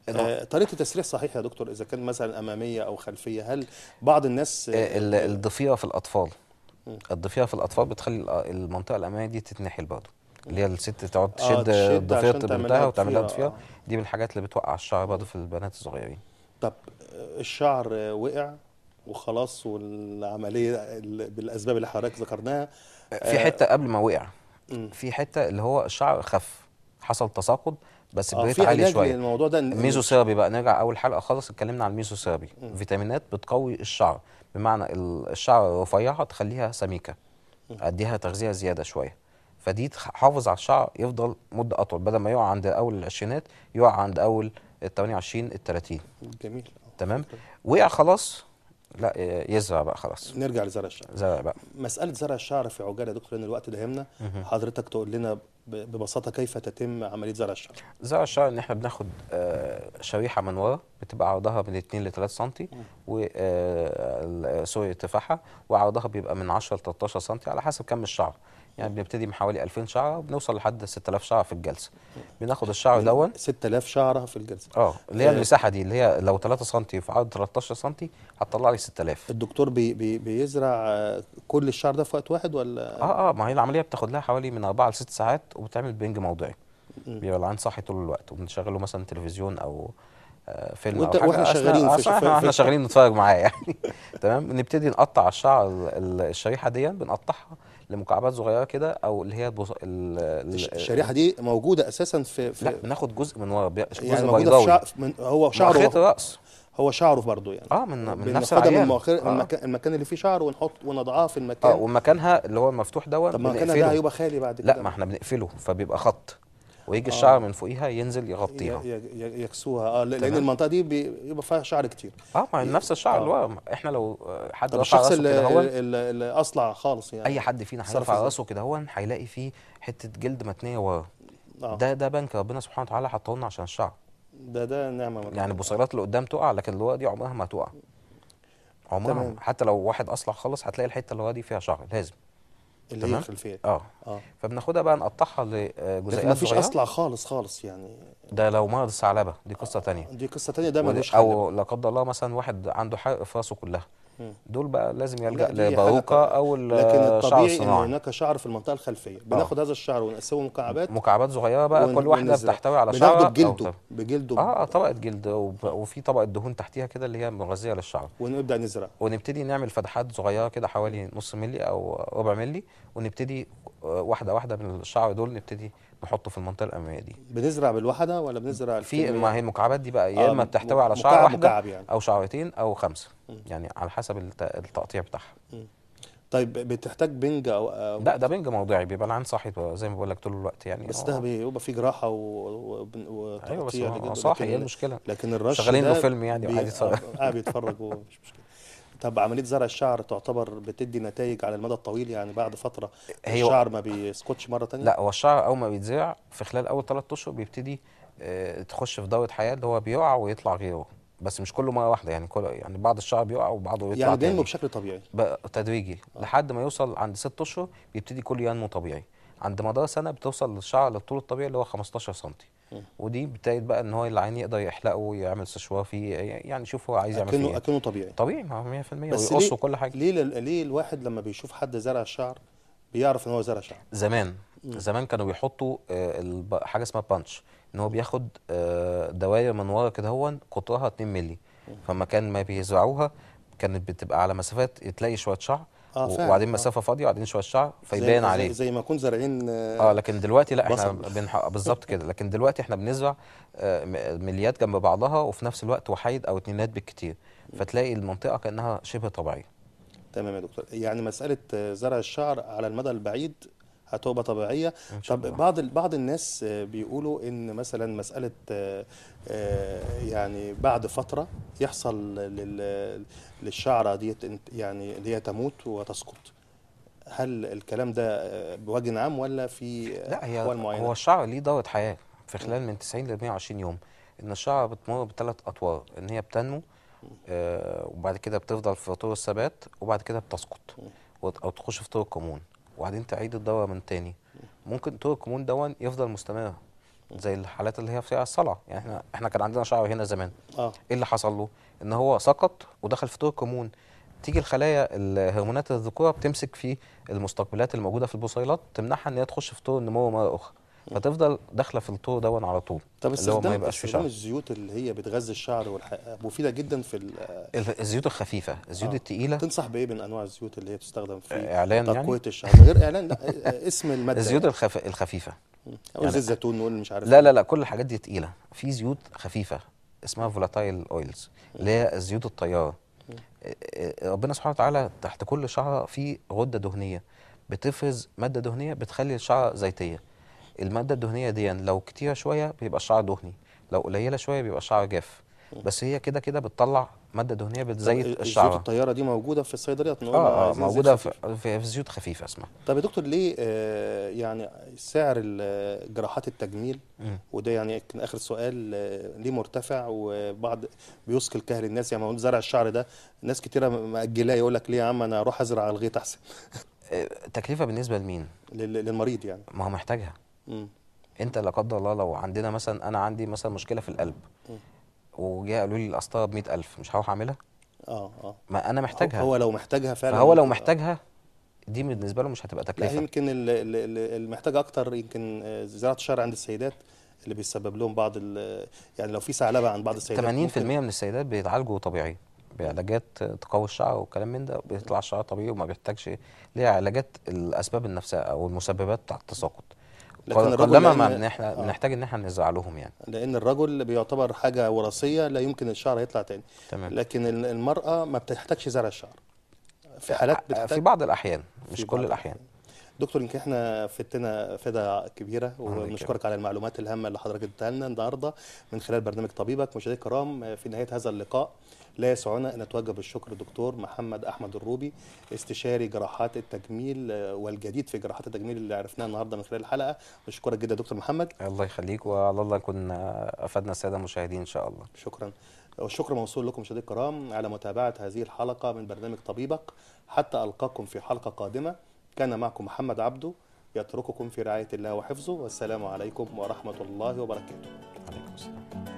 آه طريقه التسريح صحيح يا دكتور اذا كان مثلا اماميه او خلفيه هل بعض الناس آه، الضفيره في الاطفال الضفيره في الاطفال بتخلي المنطقه الاماميه دي تتنحل برضه اللي هي الست تقعد آه، تشد آه ضفيره بنتها وتعمل لها ضفيره دي من الحاجات اللي بتوقع الشعر برضه في البنات الصغيرين طب آه، الشعر وقع وخلاص والعمليه بالاسباب اللي حضرتك ذكرناها آه، في حته قبل ما وقع في حته اللي هو الشعر خف حصل تساقط بس بريت عالي شويه الموضوع ده سيرابي بقى نرجع اول حلقه خالص اتكلمنا عن الميزوثيرابي فيتامينات بتقوي الشعر بمعنى الشعر رفيعه تخليها سميكه اديها تغذيه زياده شويه فدي تحافظ على الشعر يفضل مده اطول بدل ما يقع عند اول العشرينات يقع عند اول ال 28 ال 30 جميل تمام وقع خلاص لا آه، يزرع بقى خلاص نرجع لزرع الشعر زرع بقى مساله زرع الشعر في عجاله يا دكتور لان الوقت ده يهمنا حضرتك تقول لنا ببساطه كيف تتم عمليه زرع الشعر؟ زرع الشعر ان احنا بناخد آه، شريحه من ورا بتبقى عرضها من 2 ل 3 سم و آه، آه، سوري ارتفاعها وعرضها بيبقى من 10 ل 13 سم على حسب كم الشعر يعني بنبتدي من حوالي 2000 شعره وبنوصل لحد 6000 شعره في الجلسه بناخد الشعر دون 6000 شعره في الجلسه اه اللي هي المساحه دي اللي هي لو 3 سم في عرض 13 سم هتطلع لي 6000 الدكتور بي بي بيزرع كل الشعر ده في وقت واحد ولا اه اه ما هي العمليه بتاخد لها حوالي من 4 ل 6 ساعات وبتعمل بنج موضعي بيبقى العين صاحي طول الوقت وبنشغله مثلا تلفزيون او آه، فيلم وانت واحنا شغالين في احنا, احنا شغالين نتفرج معاه يعني تمام نبتدي نقطع الشعر الشريحه دي بنقطعها لمكعبات صغيره كده او اللي هي البص... الشريحه دي موجوده اساسا في, في لا بناخد جزء من ورا يعني جزء يعني بيضاوي في شعر من هو شعره وخيط الراس هو شعره برضه يعني اه من من نفس العيان من آه. المكان, المكان اللي فيه شعر ونحط ونضعاه في المكان اه ومكانها اللي هو المفتوح دوت طب مكانها ده هيبقى خالي بعد كده لا ما احنا بنقفله فبيبقى خط ويجي آه. الشعر من فوقيها ينزل يغطيها يكسوها اه لان تمام. المنطقه دي بيبقى فيها شعر كتير اه ما نفس الشعر اللي آه. هو احنا لو حد طب الشخص اللي, اللي اصلع خالص يعني اي حد فينا هيرفع راسه كده هو هيلاقي فيه حته جلد متنيه وراه آه. ده ده بنك ربنا سبحانه وتعالى حطه لنا عشان الشعر ده ده نعمه مرة. يعني البصيرات اللي قدام تقع لكن اللي هو دي عمرها ما هتقع عمرها تمام. حتى لو واحد اصلع خالص هتلاقي الحته اللي هو دي فيها شعر لازم اللي هي الخلفيه اه اه فبناخدها بقى نقطعها لجزيئات آه، ما فيش اصلع خالص خالص يعني ده لو مرض الثعلبه دي قصه آه. تانية دي قصه تانية ده ملوش او لا قدر الله مثلا واحد عنده حرق في راسه كلها دول بقى لازم يلجا لباروكه او لكن الطبيعي ان هناك شعر في المنطقه الخلفيه بناخد هذا الشعر ونقسمه مكعبات مكعبات صغيره بقى كل واحده بتحتوي على شعر بناخده بجلده بجلده اه طبقه جلد وفي طبقه دهون تحتيها كده اللي هي مغذيه للشعر ونبدا نزرع ونبتدي نعمل فتحات صغيره كده حوالي نص ملي او ربع ملي ونبتدي آه، واحده واحده من الشعر دول نبتدي نحطه في المنطقه الاماميه دي بنزرع بالوحده ولا بنزرع في ما هي المكعبات دي بقى يا آه، اما بتحتوي على شعر واحده يعني. او شعرتين او خمسه م. يعني على حسب التقطيع بتاعها طيب بتحتاج بنج او لا ده بنج موضعي بيبقى العين صاحي زي ما بقول لك طول الوقت يعني بس آه. ده بيبقى فيه جراحه وتقطيع ايوه بس صاحي ايه المشكله لكن الرش شغالين له فيلم يعني وقاعد يتفرج اه بيتفرج ومش مشكله طب عمليه زرع الشعر تعتبر بتدي نتائج على المدى الطويل يعني بعد فتره هي الشعر ما بيسكتش مره ثانيه لا هو الشعر اول ما بيتزرع في خلال اول ثلاث اشهر بيبتدي آه، تخش في دوره حياه اللي هو بيقع ويطلع غيره بس مش كله مره واحده يعني كل يعني بعض الشعر بيقع وبعضه يطلع يعني بينمو بشكل طبيعي تدريجي آه. لحد ما يوصل عند ست اشهر بيبتدي كله ينمو طبيعي عند مدار سنه بتوصل للشعر للطول الطبيعي اللي هو 15 سم ودي بتاعت بقى ان هو العين يقدر يحلقه ويعمل سشوا فيه يعني شوف هو عايز يعمل ايه اكنه طبيعي طبيعي 100% ويقص كل حاجه ليه ليه الواحد لما بيشوف حد زرع الشعر بيعرف ان هو زرع شعر زمان مم. زمان كانوا بيحطوا آه، حاجه اسمها بانش ان هو بياخد آه، دواير من ورا كده هون قطرها 2 مللي فما كان ما بيزرعوها كانت بتبقى على مسافات تلاقي شويه شعر آه وبعدين آه. مسافه آه. فاضيه وبعدين شويه شعر فيبان عليه زي ما كنا زارعين آه،, اه لكن دلوقتي لا احنا بنح... آه، بالظبط كده لكن دلوقتي احنا بنزرع مليات جنب بعضها وفي نفس الوقت وحيد او اتنينات بالكتير فتلاقي المنطقه كانها شبه طبيعيه تمام يا دكتور يعني مساله زرع الشعر على المدى البعيد هتبقى طبيعيه طب بعض بعض الناس بيقولوا ان مثلا مساله آه، يعني بعد فتره يحصل للشعره دي يعني اللي هي تموت وتسقط هل الكلام ده آه، بوجه عام ولا في آه، لا هي معينه؟ هو الشعر ليه دوره حياه في خلال من 90 ل 120 يوم ان الشعر بتمر بثلاث اطوار ان هي بتنمو وبعد كده بتفضل في طور الثبات وبعد كده بتسقط او تخش في طور الكمون وبعدين تعيد الدوره من تاني ممكن طول الكمون دون يفضل مستمر زي الحالات اللي هي فيها الصلع يعني احنا احنا كان عندنا شعر هنا زمان اه ايه اللي حصل له ان هو سقط ودخل في طول الكمون تيجي الخلايا الهرمونات الذكوره بتمسك في المستقبلات الموجوده في البصيلات تمنعها ان هي تخش في طور النمو مره اخرى فتفضل داخله في الطو دون على طول طب اللي هو ما يبقاش في شعر الزيوت اللي هي بتغذي الشعر والحقيقه مفيده جدا في الزيوت الخفيفه الزيوت آه. الثقيله تنصح بايه من انواع الزيوت اللي هي بتستخدم في اعلان تقويه يعني؟ الشعر غير اعلان لا آه، اسم الماده الزيوت يعني. الخف... الخفيفه او يعني زيت الزيتون نقول مش عارف لا إيه. لا لا كل الحاجات دي تقيله في زيوت خفيفه اسمها فولاتايل اويلز اللي هي الزيوت الطياره آه، آه، ربنا سبحانه وتعالى تحت كل شعره في غده دهنيه بتفرز ماده دهنيه بتخلي الشعره زيتيه الماده الدهنيه دي يعني لو كتيره شويه بيبقى الشعر دهني لو قليله شويه بيبقى الشعر جاف بس هي كده كده بتطلع ماده دهنيه بتزيد الشعر زيوت الطياره دي موجوده في الصيدليات اه, آه موجوده في, في زيوت خفيفه اسمها طب يا دكتور ليه آه، يعني سعر آه، جراحات التجميل وده يعني اخر سؤال آه، ليه مرتفع وبعض بيسكل كهل الناس يعني زرع الشعر ده ناس كتيره ماجلاه يقول لك ليه يا عم انا اروح ازرع الغيط احسن تكلفه بالنسبه لمين للمريض يعني ما هو محتاجها م. انت لا قدر الله لو عندنا مثلا انا عندي مثلا مشكله في القلب وجاء قالوا لي القسطره ب 100000 مش هروح اعملها اه اه ما انا محتاجها هو لو محتاجها فعلا هو لو محتاجها دي بالنسبه له مش هتبقى تكلفه لا يمكن اللي محتاج اكتر يمكن آه، زراعه الشعر عند السيدات اللي بيسبب لهم بعض يعني لو في ثعلبه عند بعض السيدات 80% من السيدات بيتعالجوا طبيعي بعلاجات تقوي الشعر والكلام من ده بيطلع الشعر طبيعي وما بيحتاجش ليه علاجات الاسباب النفسيه او المسببات بتاعت التساقط لكن الرجل ما احنا آه. بنحتاج ان احنا نزرع لهم يعني لان الرجل بيعتبر حاجه وراثيه لا يمكن الشعر يطلع تاني تمام. لكن المراه ما بتحتاجش زرع الشعر في حالات بتحتاج في بعض الاحيان مش كل الاحيان دكتور يمكن احنا فتنا فدا كبيره وبنشكرك على المعلومات الهامه اللي حضرتك اديتها لنا النهارده من خلال برنامج طبيبك مشاهدينا الكرام في نهايه هذا اللقاء لا يسعنا أن نتوجه بالشكر دكتور محمد أحمد الروبي استشاري جراحات التجميل آه، والجديد في جراحات التجميل اللي عرفناه النهارده من خلال الحلقة بشكرك جدا دكتور محمد الله يخليك وعلى الله كنا آه، أفدنا السادة المشاهدين إن شاء الله شكرا والشكر موصول لكم مشاهدي الكرام على متابعة هذه الحلقة من برنامج طبيبك حتى ألقاكم في حلقة قادمة كان معكم محمد عبده يترككم في رعاية الله وحفظه والسلام عليكم ورحمة الله وبركاته عليكم السلام